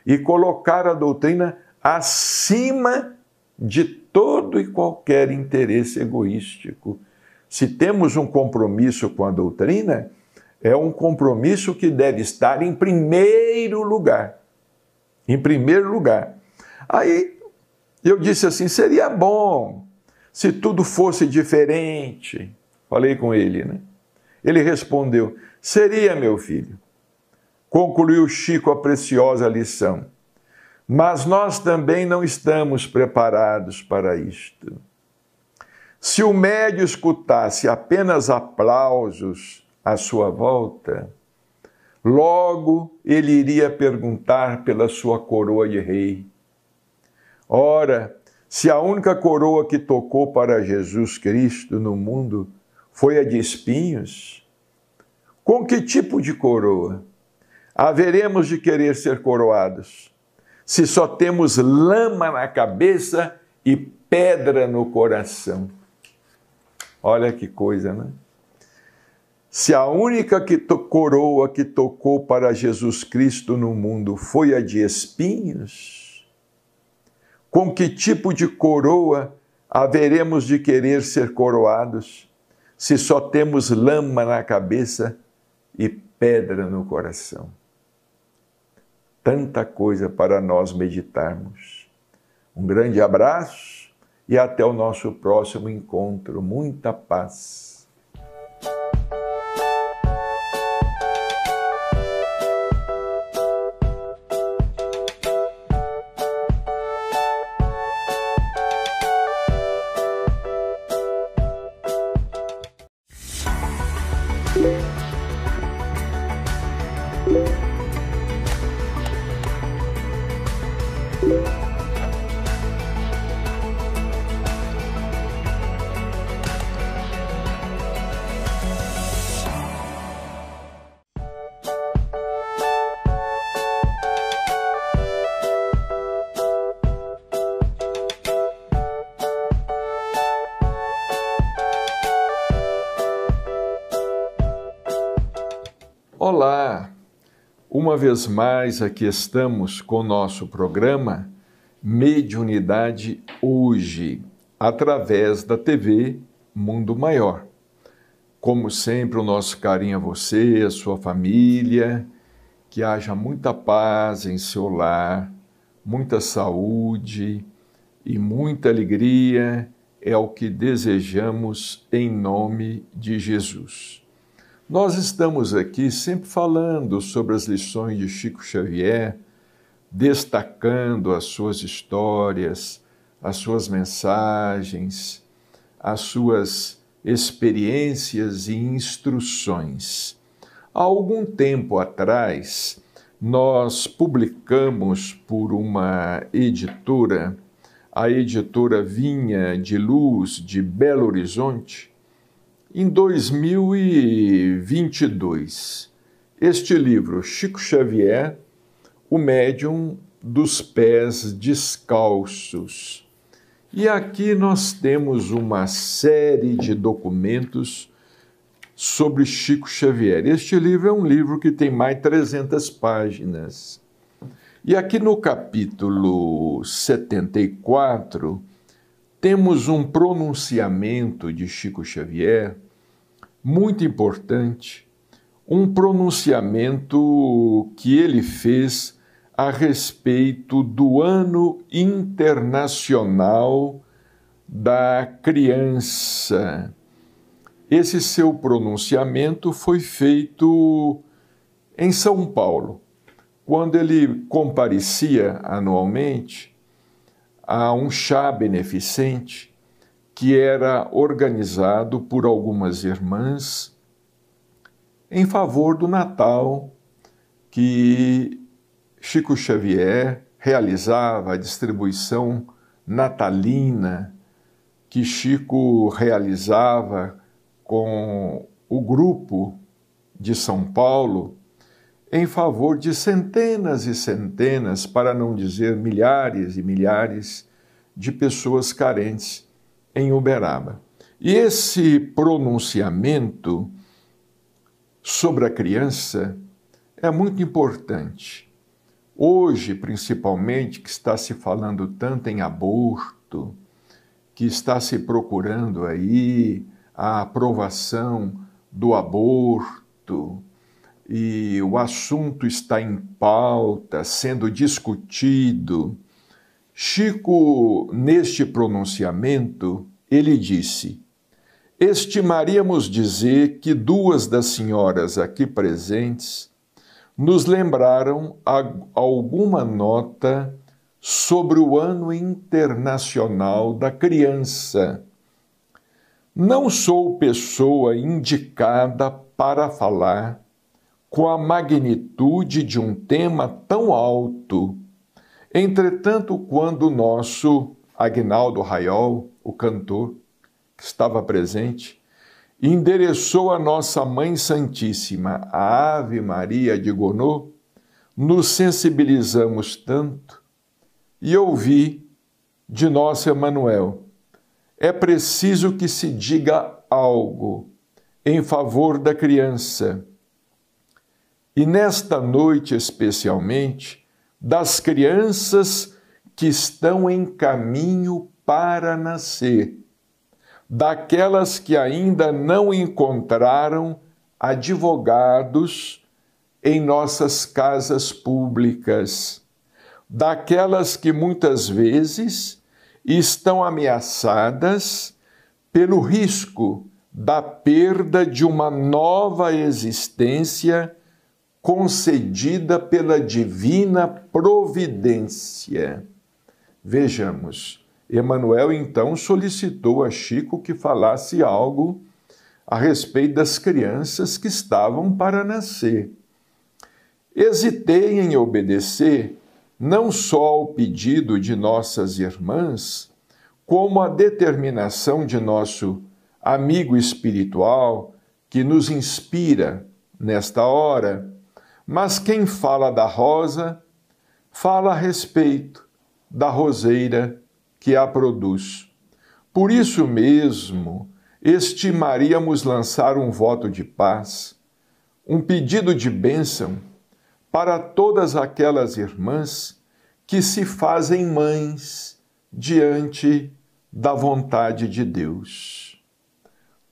e colocar a doutrina acima de todo e qualquer interesse egoístico. Se temos um compromisso com a doutrina, é um compromisso que deve estar em primeiro lugar. Em primeiro lugar. Aí eu disse assim: seria bom se tudo fosse diferente. Falei com ele, né? Ele respondeu: seria, meu filho. Concluiu Chico a preciosa lição. Mas nós também não estamos preparados para isto. Se o médio escutasse apenas aplausos, à sua volta, logo ele iria perguntar pela sua coroa de rei. Ora, se a única coroa que tocou para Jesus Cristo no mundo foi a de espinhos, com que tipo de coroa haveremos de querer ser coroados, se só temos lama na cabeça e pedra no coração? Olha que coisa, né? Se a única que coroa que tocou para Jesus Cristo no mundo foi a de espinhos, com que tipo de coroa haveremos de querer ser coroados, se só temos lama na cabeça e pedra no coração? Tanta coisa para nós meditarmos. Um grande abraço e até o nosso próximo encontro. Muita paz. vez mais aqui estamos com nosso programa Mediunidade Hoje, através da TV Mundo Maior. Como sempre, o nosso carinho a você, a sua família, que haja muita paz em seu lar, muita saúde e muita alegria é o que desejamos em nome de Jesus. Nós estamos aqui sempre falando sobre as lições de Chico Xavier, destacando as suas histórias, as suas mensagens, as suas experiências e instruções. Há algum tempo atrás, nós publicamos por uma editora, a editora Vinha de Luz de Belo Horizonte, em 2022. Este livro, Chico Xavier, O Médium dos Pés Descalços. E aqui nós temos uma série de documentos sobre Chico Xavier. Este livro é um livro que tem mais de 300 páginas. E aqui no capítulo 74, temos um pronunciamento de Chico Xavier muito importante um pronunciamento que ele fez a respeito do Ano Internacional da Criança. Esse seu pronunciamento foi feito em São Paulo, quando ele comparecia anualmente a um chá beneficente que era organizado por algumas irmãs em favor do Natal que Chico Xavier realizava, a distribuição natalina que Chico realizava com o grupo de São Paulo em favor de centenas e centenas, para não dizer milhares e milhares, de pessoas carentes em Uberaba. E esse pronunciamento sobre a criança é muito importante. Hoje, principalmente, que está se falando tanto em aborto, que está se procurando aí a aprovação do aborto, e o assunto está em pauta, sendo discutido Chico, neste pronunciamento, ele disse: Estimaríamos dizer que duas das senhoras aqui presentes nos lembraram alguma nota sobre o Ano Internacional da Criança. Não sou pessoa indicada para falar com a magnitude de um tema tão alto Entretanto, quando o nosso Agnaldo Raiol, o cantor, que estava presente, endereçou a nossa Mãe Santíssima, a Ave Maria de Gonô, nos sensibilizamos tanto e ouvi de nosso Emanuel: é preciso que se diga algo em favor da criança. E nesta noite especialmente, das crianças que estão em caminho para nascer, daquelas que ainda não encontraram advogados em nossas casas públicas, daquelas que muitas vezes estão ameaçadas pelo risco da perda de uma nova existência concedida pela divina providência. Vejamos, Emanuel então solicitou a Chico que falasse algo a respeito das crianças que estavam para nascer. Hesitei em obedecer não só ao pedido de nossas irmãs, como à determinação de nosso amigo espiritual que nos inspira nesta hora mas quem fala da rosa, fala a respeito da roseira que a produz. Por isso mesmo, estimaríamos lançar um voto de paz, um pedido de bênção para todas aquelas irmãs que se fazem mães diante da vontade de Deus.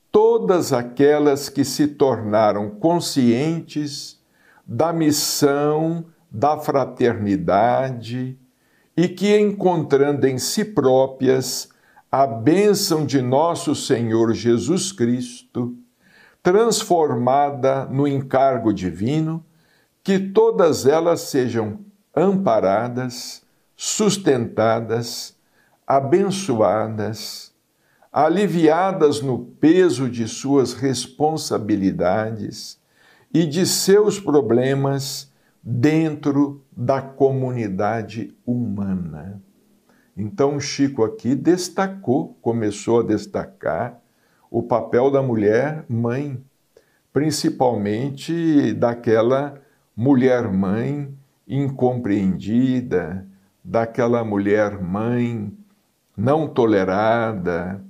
Todas aquelas que se tornaram conscientes da missão, da fraternidade e que, encontrando em si próprias a bênção de nosso Senhor Jesus Cristo, transformada no encargo divino, que todas elas sejam amparadas, sustentadas, abençoadas, aliviadas no peso de suas responsabilidades e de seus problemas dentro da comunidade humana. Então, Chico aqui destacou, começou a destacar o papel da mulher mãe, principalmente daquela mulher mãe incompreendida, daquela mulher mãe não tolerada,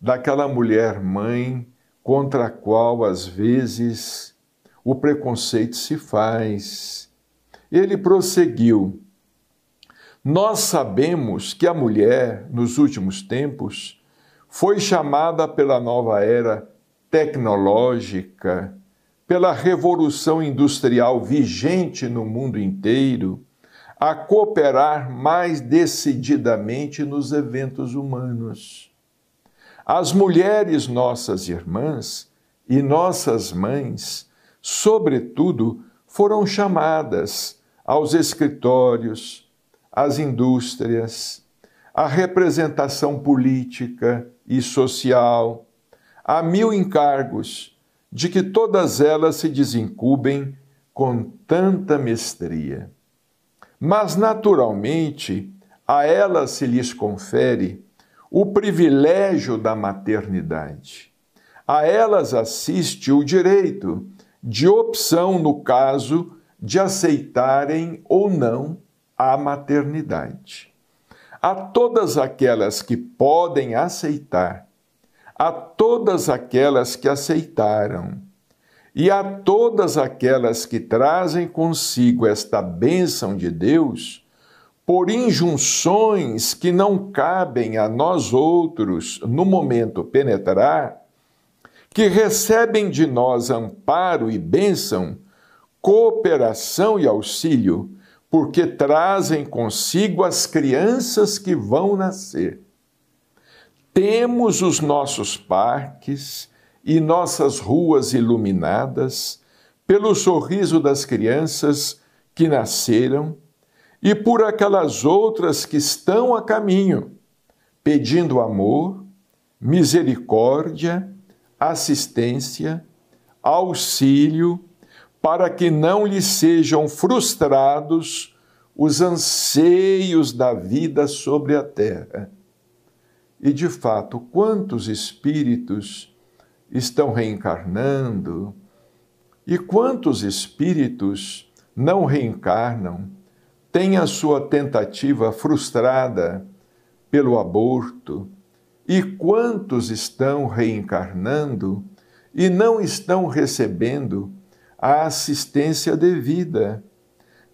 daquela mulher mãe contra a qual às vezes o preconceito se faz. Ele prosseguiu: Nós sabemos que a mulher, nos últimos tempos, foi chamada pela nova era tecnológica, pela revolução industrial vigente no mundo inteiro, a cooperar mais decididamente nos eventos humanos. As mulheres, nossas irmãs e nossas mães, sobretudo, foram chamadas aos escritórios, às indústrias, à representação política e social, a mil encargos, de que todas elas se desencubem com tanta mestria. Mas, naturalmente, a elas se lhes confere o privilégio da maternidade. A elas assiste o direito de opção no caso de aceitarem ou não a maternidade. A todas aquelas que podem aceitar, a todas aquelas que aceitaram, e a todas aquelas que trazem consigo esta bênção de Deus, por injunções que não cabem a nós outros no momento penetrar, que recebem de nós amparo e bênção, cooperação e auxílio, porque trazem consigo as crianças que vão nascer. Temos os nossos parques e nossas ruas iluminadas pelo sorriso das crianças que nasceram e por aquelas outras que estão a caminho, pedindo amor, misericórdia assistência, auxílio, para que não lhe sejam frustrados os anseios da vida sobre a terra. E de fato, quantos espíritos estão reencarnando e quantos espíritos não reencarnam, têm a sua tentativa frustrada pelo aborto, e quantos estão reencarnando e não estão recebendo a assistência devida,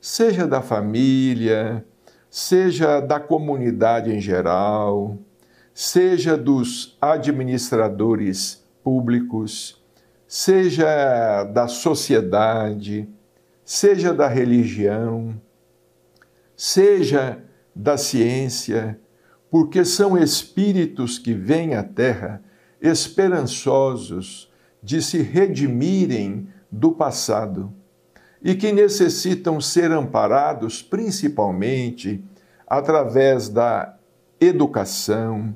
seja da família, seja da comunidade em geral, seja dos administradores públicos, seja da sociedade, seja da religião, seja da ciência, porque são espíritos que vêm à terra esperançosos de se redimirem do passado e que necessitam ser amparados principalmente através da educação,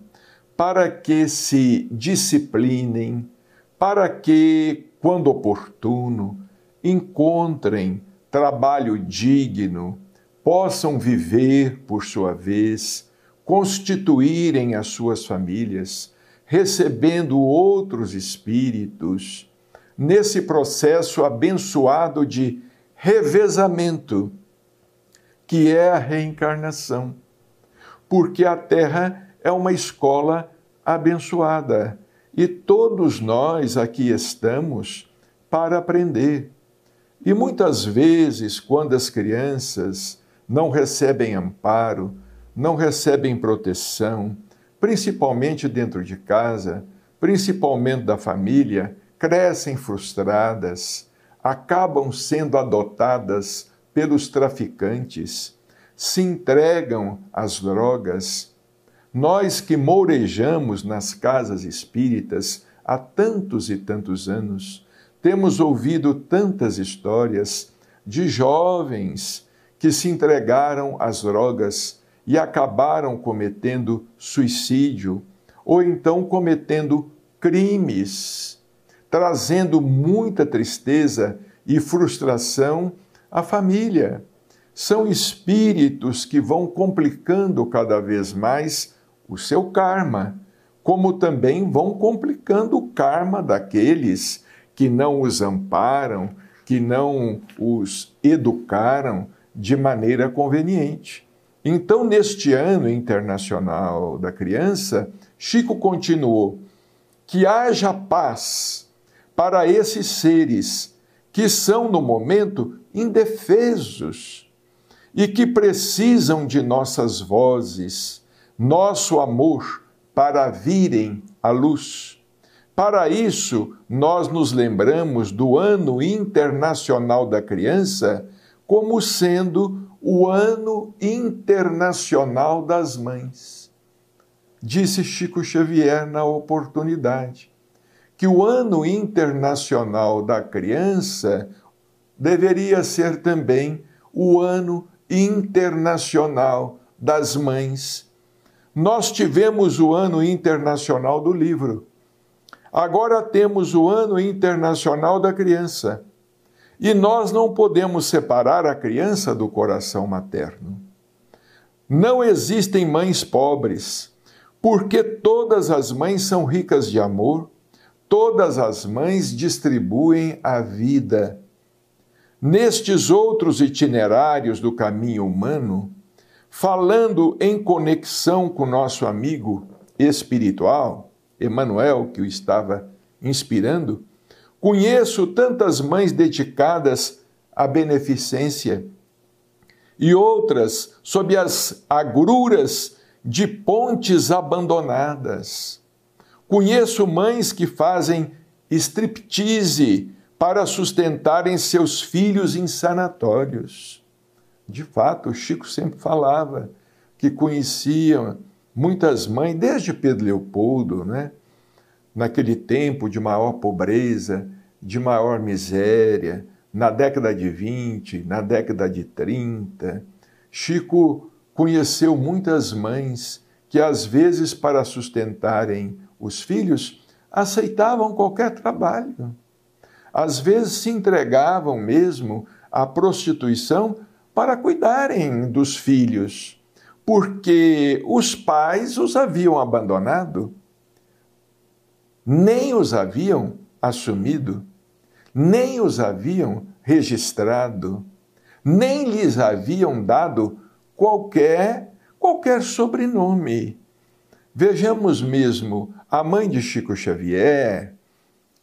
para que se disciplinem, para que, quando oportuno, encontrem trabalho digno, possam viver, por sua vez, constituírem as suas famílias, recebendo outros espíritos, nesse processo abençoado de revezamento, que é a reencarnação. Porque a Terra é uma escola abençoada e todos nós aqui estamos para aprender. E muitas vezes, quando as crianças não recebem amparo, não recebem proteção, principalmente dentro de casa, principalmente da família, crescem frustradas, acabam sendo adotadas pelos traficantes, se entregam às drogas. Nós que mourejamos nas casas espíritas há tantos e tantos anos, temos ouvido tantas histórias de jovens que se entregaram às drogas e acabaram cometendo suicídio ou então cometendo crimes, trazendo muita tristeza e frustração à família. São espíritos que vão complicando cada vez mais o seu karma, como também vão complicando o karma daqueles que não os amparam, que não os educaram de maneira conveniente. Então, neste ano internacional da criança, Chico continuou: que haja paz para esses seres que são, no momento, indefesos e que precisam de nossas vozes, nosso amor, para virem à luz. Para isso, nós nos lembramos do Ano Internacional da Criança como sendo o Ano Internacional das Mães. Disse Chico Xavier na oportunidade que o Ano Internacional da Criança deveria ser também o Ano Internacional das Mães. Nós tivemos o Ano Internacional do Livro. Agora temos o Ano Internacional da Criança. E nós não podemos separar a criança do coração materno. Não existem mães pobres, porque todas as mães são ricas de amor, todas as mães distribuem a vida. Nestes outros itinerários do caminho humano, falando em conexão com nosso amigo espiritual, Emmanuel, que o estava inspirando, Conheço tantas mães dedicadas à beneficência e outras sob as agruras de pontes abandonadas. Conheço mães que fazem striptease para sustentarem seus filhos em sanatórios. De fato, o Chico sempre falava que conheciam muitas mães, desde Pedro Leopoldo, né? naquele tempo de maior pobreza, de maior miséria, na década de 20, na década de 30. Chico conheceu muitas mães que, às vezes, para sustentarem os filhos, aceitavam qualquer trabalho. Às vezes se entregavam mesmo à prostituição para cuidarem dos filhos, porque os pais os haviam abandonado nem os haviam assumido, nem os haviam registrado, nem lhes haviam dado qualquer qualquer sobrenome. Vejamos mesmo a mãe de Chico Xavier,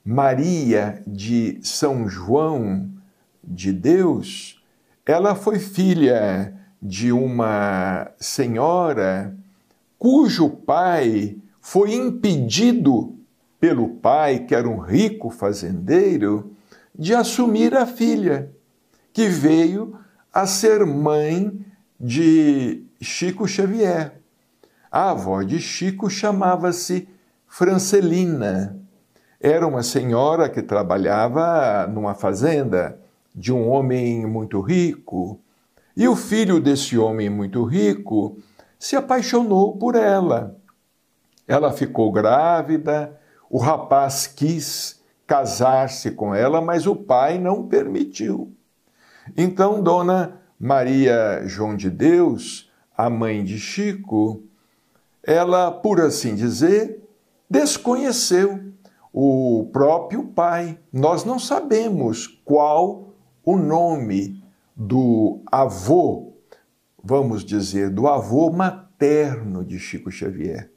Maria de São João de Deus, ela foi filha de uma senhora cujo pai foi impedido pelo pai, que era um rico fazendeiro, de assumir a filha, que veio a ser mãe de Chico Xavier. A avó de Chico chamava-se Francelina. Era uma senhora que trabalhava numa fazenda de um homem muito rico. E o filho desse homem muito rico se apaixonou por ela. Ela ficou grávida, o rapaz quis casar-se com ela, mas o pai não permitiu. Então, Dona Maria João de Deus, a mãe de Chico, ela, por assim dizer, desconheceu o próprio pai. Nós não sabemos qual o nome do avô, vamos dizer, do avô materno de Chico Xavier.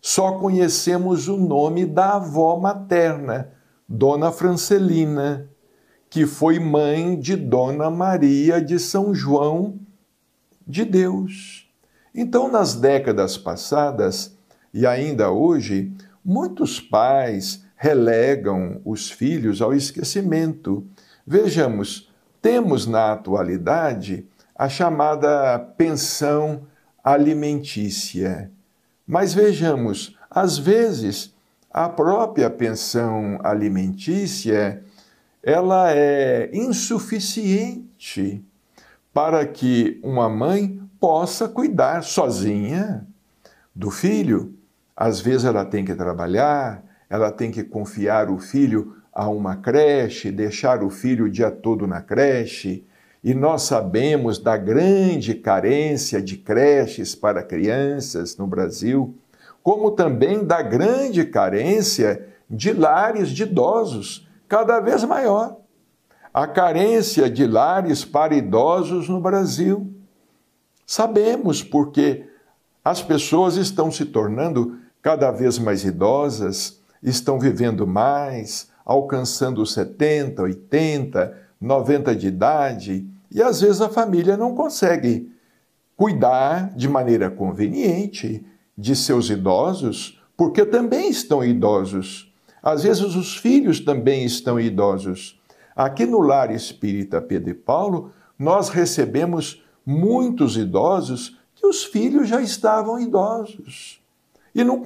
Só conhecemos o nome da avó materna, Dona Francelina, que foi mãe de Dona Maria de São João de Deus. Então, nas décadas passadas e ainda hoje, muitos pais relegam os filhos ao esquecimento. Vejamos, temos na atualidade a chamada pensão alimentícia mas vejamos, às vezes a própria pensão alimentícia ela é insuficiente para que uma mãe possa cuidar sozinha do filho. Às vezes ela tem que trabalhar, ela tem que confiar o filho a uma creche, deixar o filho o dia todo na creche, e nós sabemos da grande carência de creches para crianças no Brasil, como também da grande carência de lares de idosos, cada vez maior. A carência de lares para idosos no Brasil. Sabemos porque as pessoas estão se tornando cada vez mais idosas, estão vivendo mais, alcançando 70, 80, 90 de idade, e às vezes a família não consegue cuidar de maneira conveniente de seus idosos, porque também estão idosos. Às vezes os filhos também estão idosos. Aqui no Lar Espírita Pedro e Paulo, nós recebemos muitos idosos que os filhos já estavam idosos e não,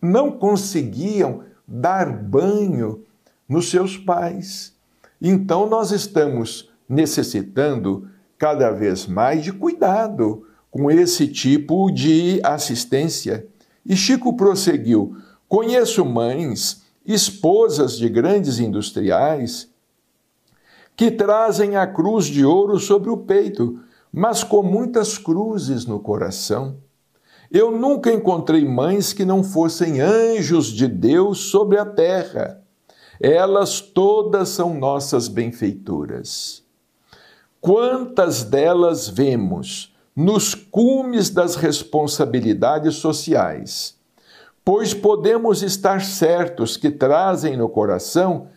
não conseguiam dar banho nos seus pais. Então nós estamos necessitando cada vez mais de cuidado com esse tipo de assistência. E Chico prosseguiu: Conheço mães, esposas de grandes industriais, que trazem a cruz de ouro sobre o peito, mas com muitas cruzes no coração. Eu nunca encontrei mães que não fossem anjos de Deus sobre a terra elas todas são nossas benfeitoras. Quantas delas vemos nos cumes das responsabilidades sociais? Pois podemos estar certos que trazem no coração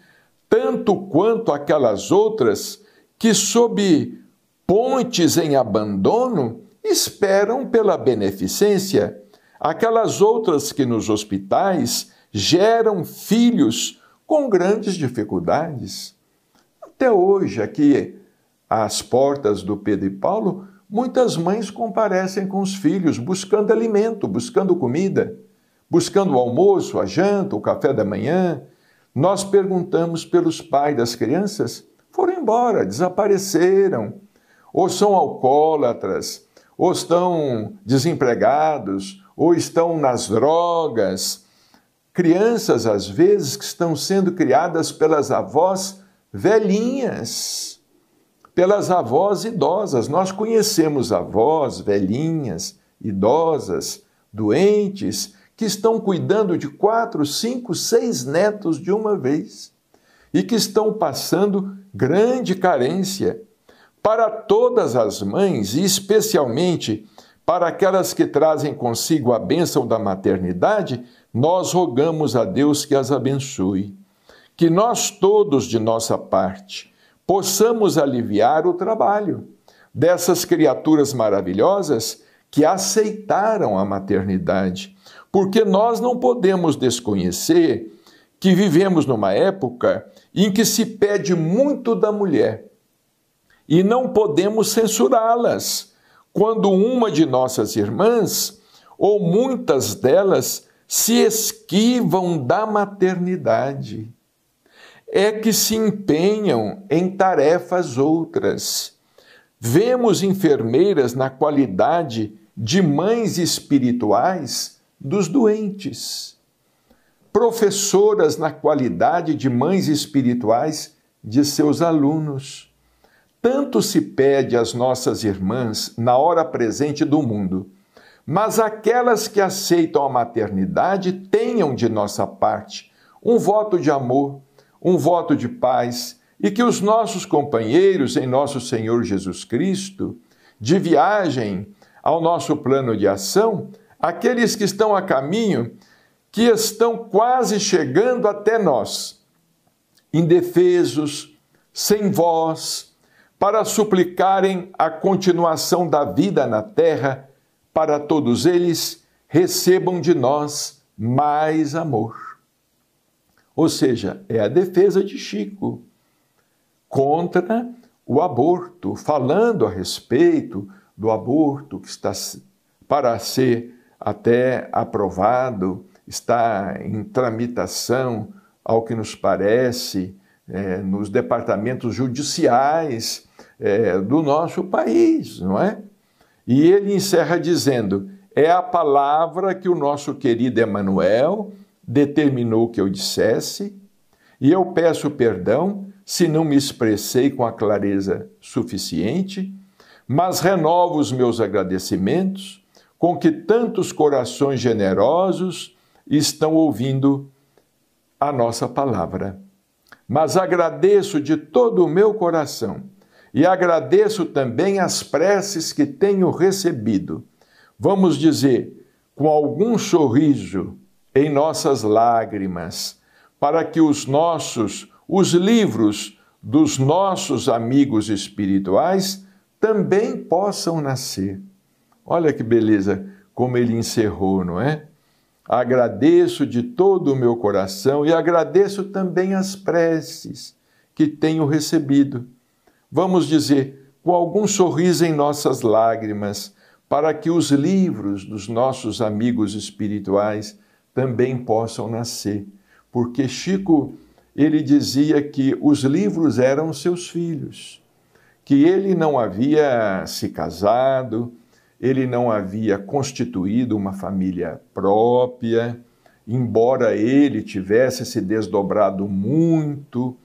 tanto quanto aquelas outras que, sob pontes em abandono, esperam pela beneficência, aquelas outras que nos hospitais geram filhos com grandes dificuldades. Até hoje, aqui às portas do Pedro e Paulo, muitas mães comparecem com os filhos buscando alimento, buscando comida, buscando o almoço, a janta, o café da manhã. Nós perguntamos pelos pais das crianças, foram embora, desapareceram, ou são alcoólatras, ou estão desempregados, ou estão nas drogas Crianças, às vezes, que estão sendo criadas pelas avós velhinhas, pelas avós idosas. Nós conhecemos avós velhinhas, idosas, doentes, que estão cuidando de quatro, cinco, seis netos de uma vez e que estão passando grande carência. Para todas as mães, e especialmente para aquelas que trazem consigo a bênção da maternidade, nós rogamos a Deus que as abençoe, que nós todos, de nossa parte, possamos aliviar o trabalho dessas criaturas maravilhosas que aceitaram a maternidade, porque nós não podemos desconhecer que vivemos numa época em que se pede muito da mulher e não podemos censurá-las quando uma de nossas irmãs, ou muitas delas, se esquivam da maternidade, é que se empenham em tarefas outras. Vemos enfermeiras na qualidade de mães espirituais dos doentes, professoras na qualidade de mães espirituais de seus alunos. Tanto se pede às nossas irmãs na hora presente do mundo mas aquelas que aceitam a maternidade tenham de nossa parte um voto de amor, um voto de paz, e que os nossos companheiros em nosso Senhor Jesus Cristo, de viagem ao nosso plano de ação, aqueles que estão a caminho, que estão quase chegando até nós, indefesos, sem voz, para suplicarem a continuação da vida na terra para todos eles, recebam de nós mais amor. Ou seja, é a defesa de Chico contra o aborto, falando a respeito do aborto que está para ser até aprovado, está em tramitação, ao que nos parece, é, nos departamentos judiciais é, do nosso país, não é? E ele encerra dizendo: É a palavra que o nosso querido Emanuel determinou que eu dissesse, e eu peço perdão se não me expressei com a clareza suficiente, mas renovo os meus agradecimentos com que tantos corações generosos estão ouvindo a nossa palavra. Mas agradeço de todo o meu coração e agradeço também as preces que tenho recebido. Vamos dizer, com algum sorriso em nossas lágrimas, para que os nossos, os livros dos nossos amigos espirituais também possam nascer. Olha que beleza como ele encerrou, não é? Agradeço de todo o meu coração e agradeço também as preces que tenho recebido vamos dizer, com algum sorriso em nossas lágrimas, para que os livros dos nossos amigos espirituais também possam nascer. Porque Chico, ele dizia que os livros eram seus filhos, que ele não havia se casado, ele não havia constituído uma família própria, embora ele tivesse se desdobrado muito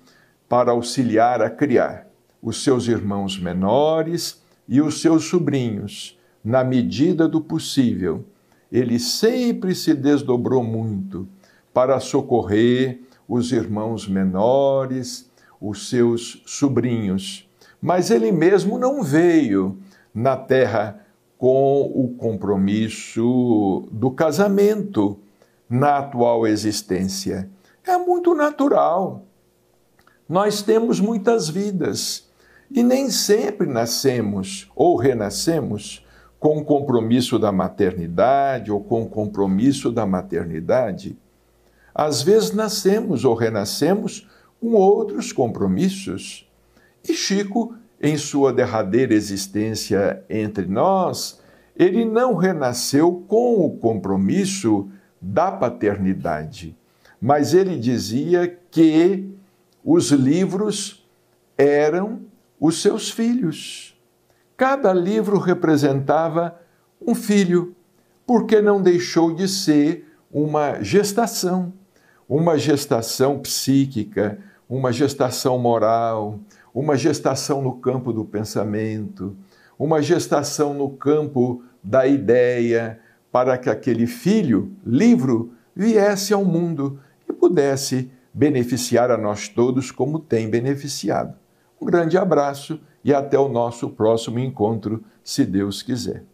para auxiliar a criar os seus irmãos menores e os seus sobrinhos, na medida do possível. Ele sempre se desdobrou muito para socorrer os irmãos menores, os seus sobrinhos. Mas ele mesmo não veio na terra com o compromisso do casamento na atual existência. É muito natural. Nós temos muitas vidas e nem sempre nascemos ou renascemos com o compromisso da maternidade ou com o compromisso da maternidade. Às vezes nascemos ou renascemos com outros compromissos. E Chico, em sua derradeira existência entre nós, ele não renasceu com o compromisso da paternidade, mas ele dizia que os livros eram os seus filhos. Cada livro representava um filho, porque não deixou de ser uma gestação, uma gestação psíquica, uma gestação moral, uma gestação no campo do pensamento, uma gestação no campo da ideia, para que aquele filho, livro, viesse ao mundo e pudesse beneficiar a nós todos como tem beneficiado. Um grande abraço e até o nosso próximo encontro, se Deus quiser.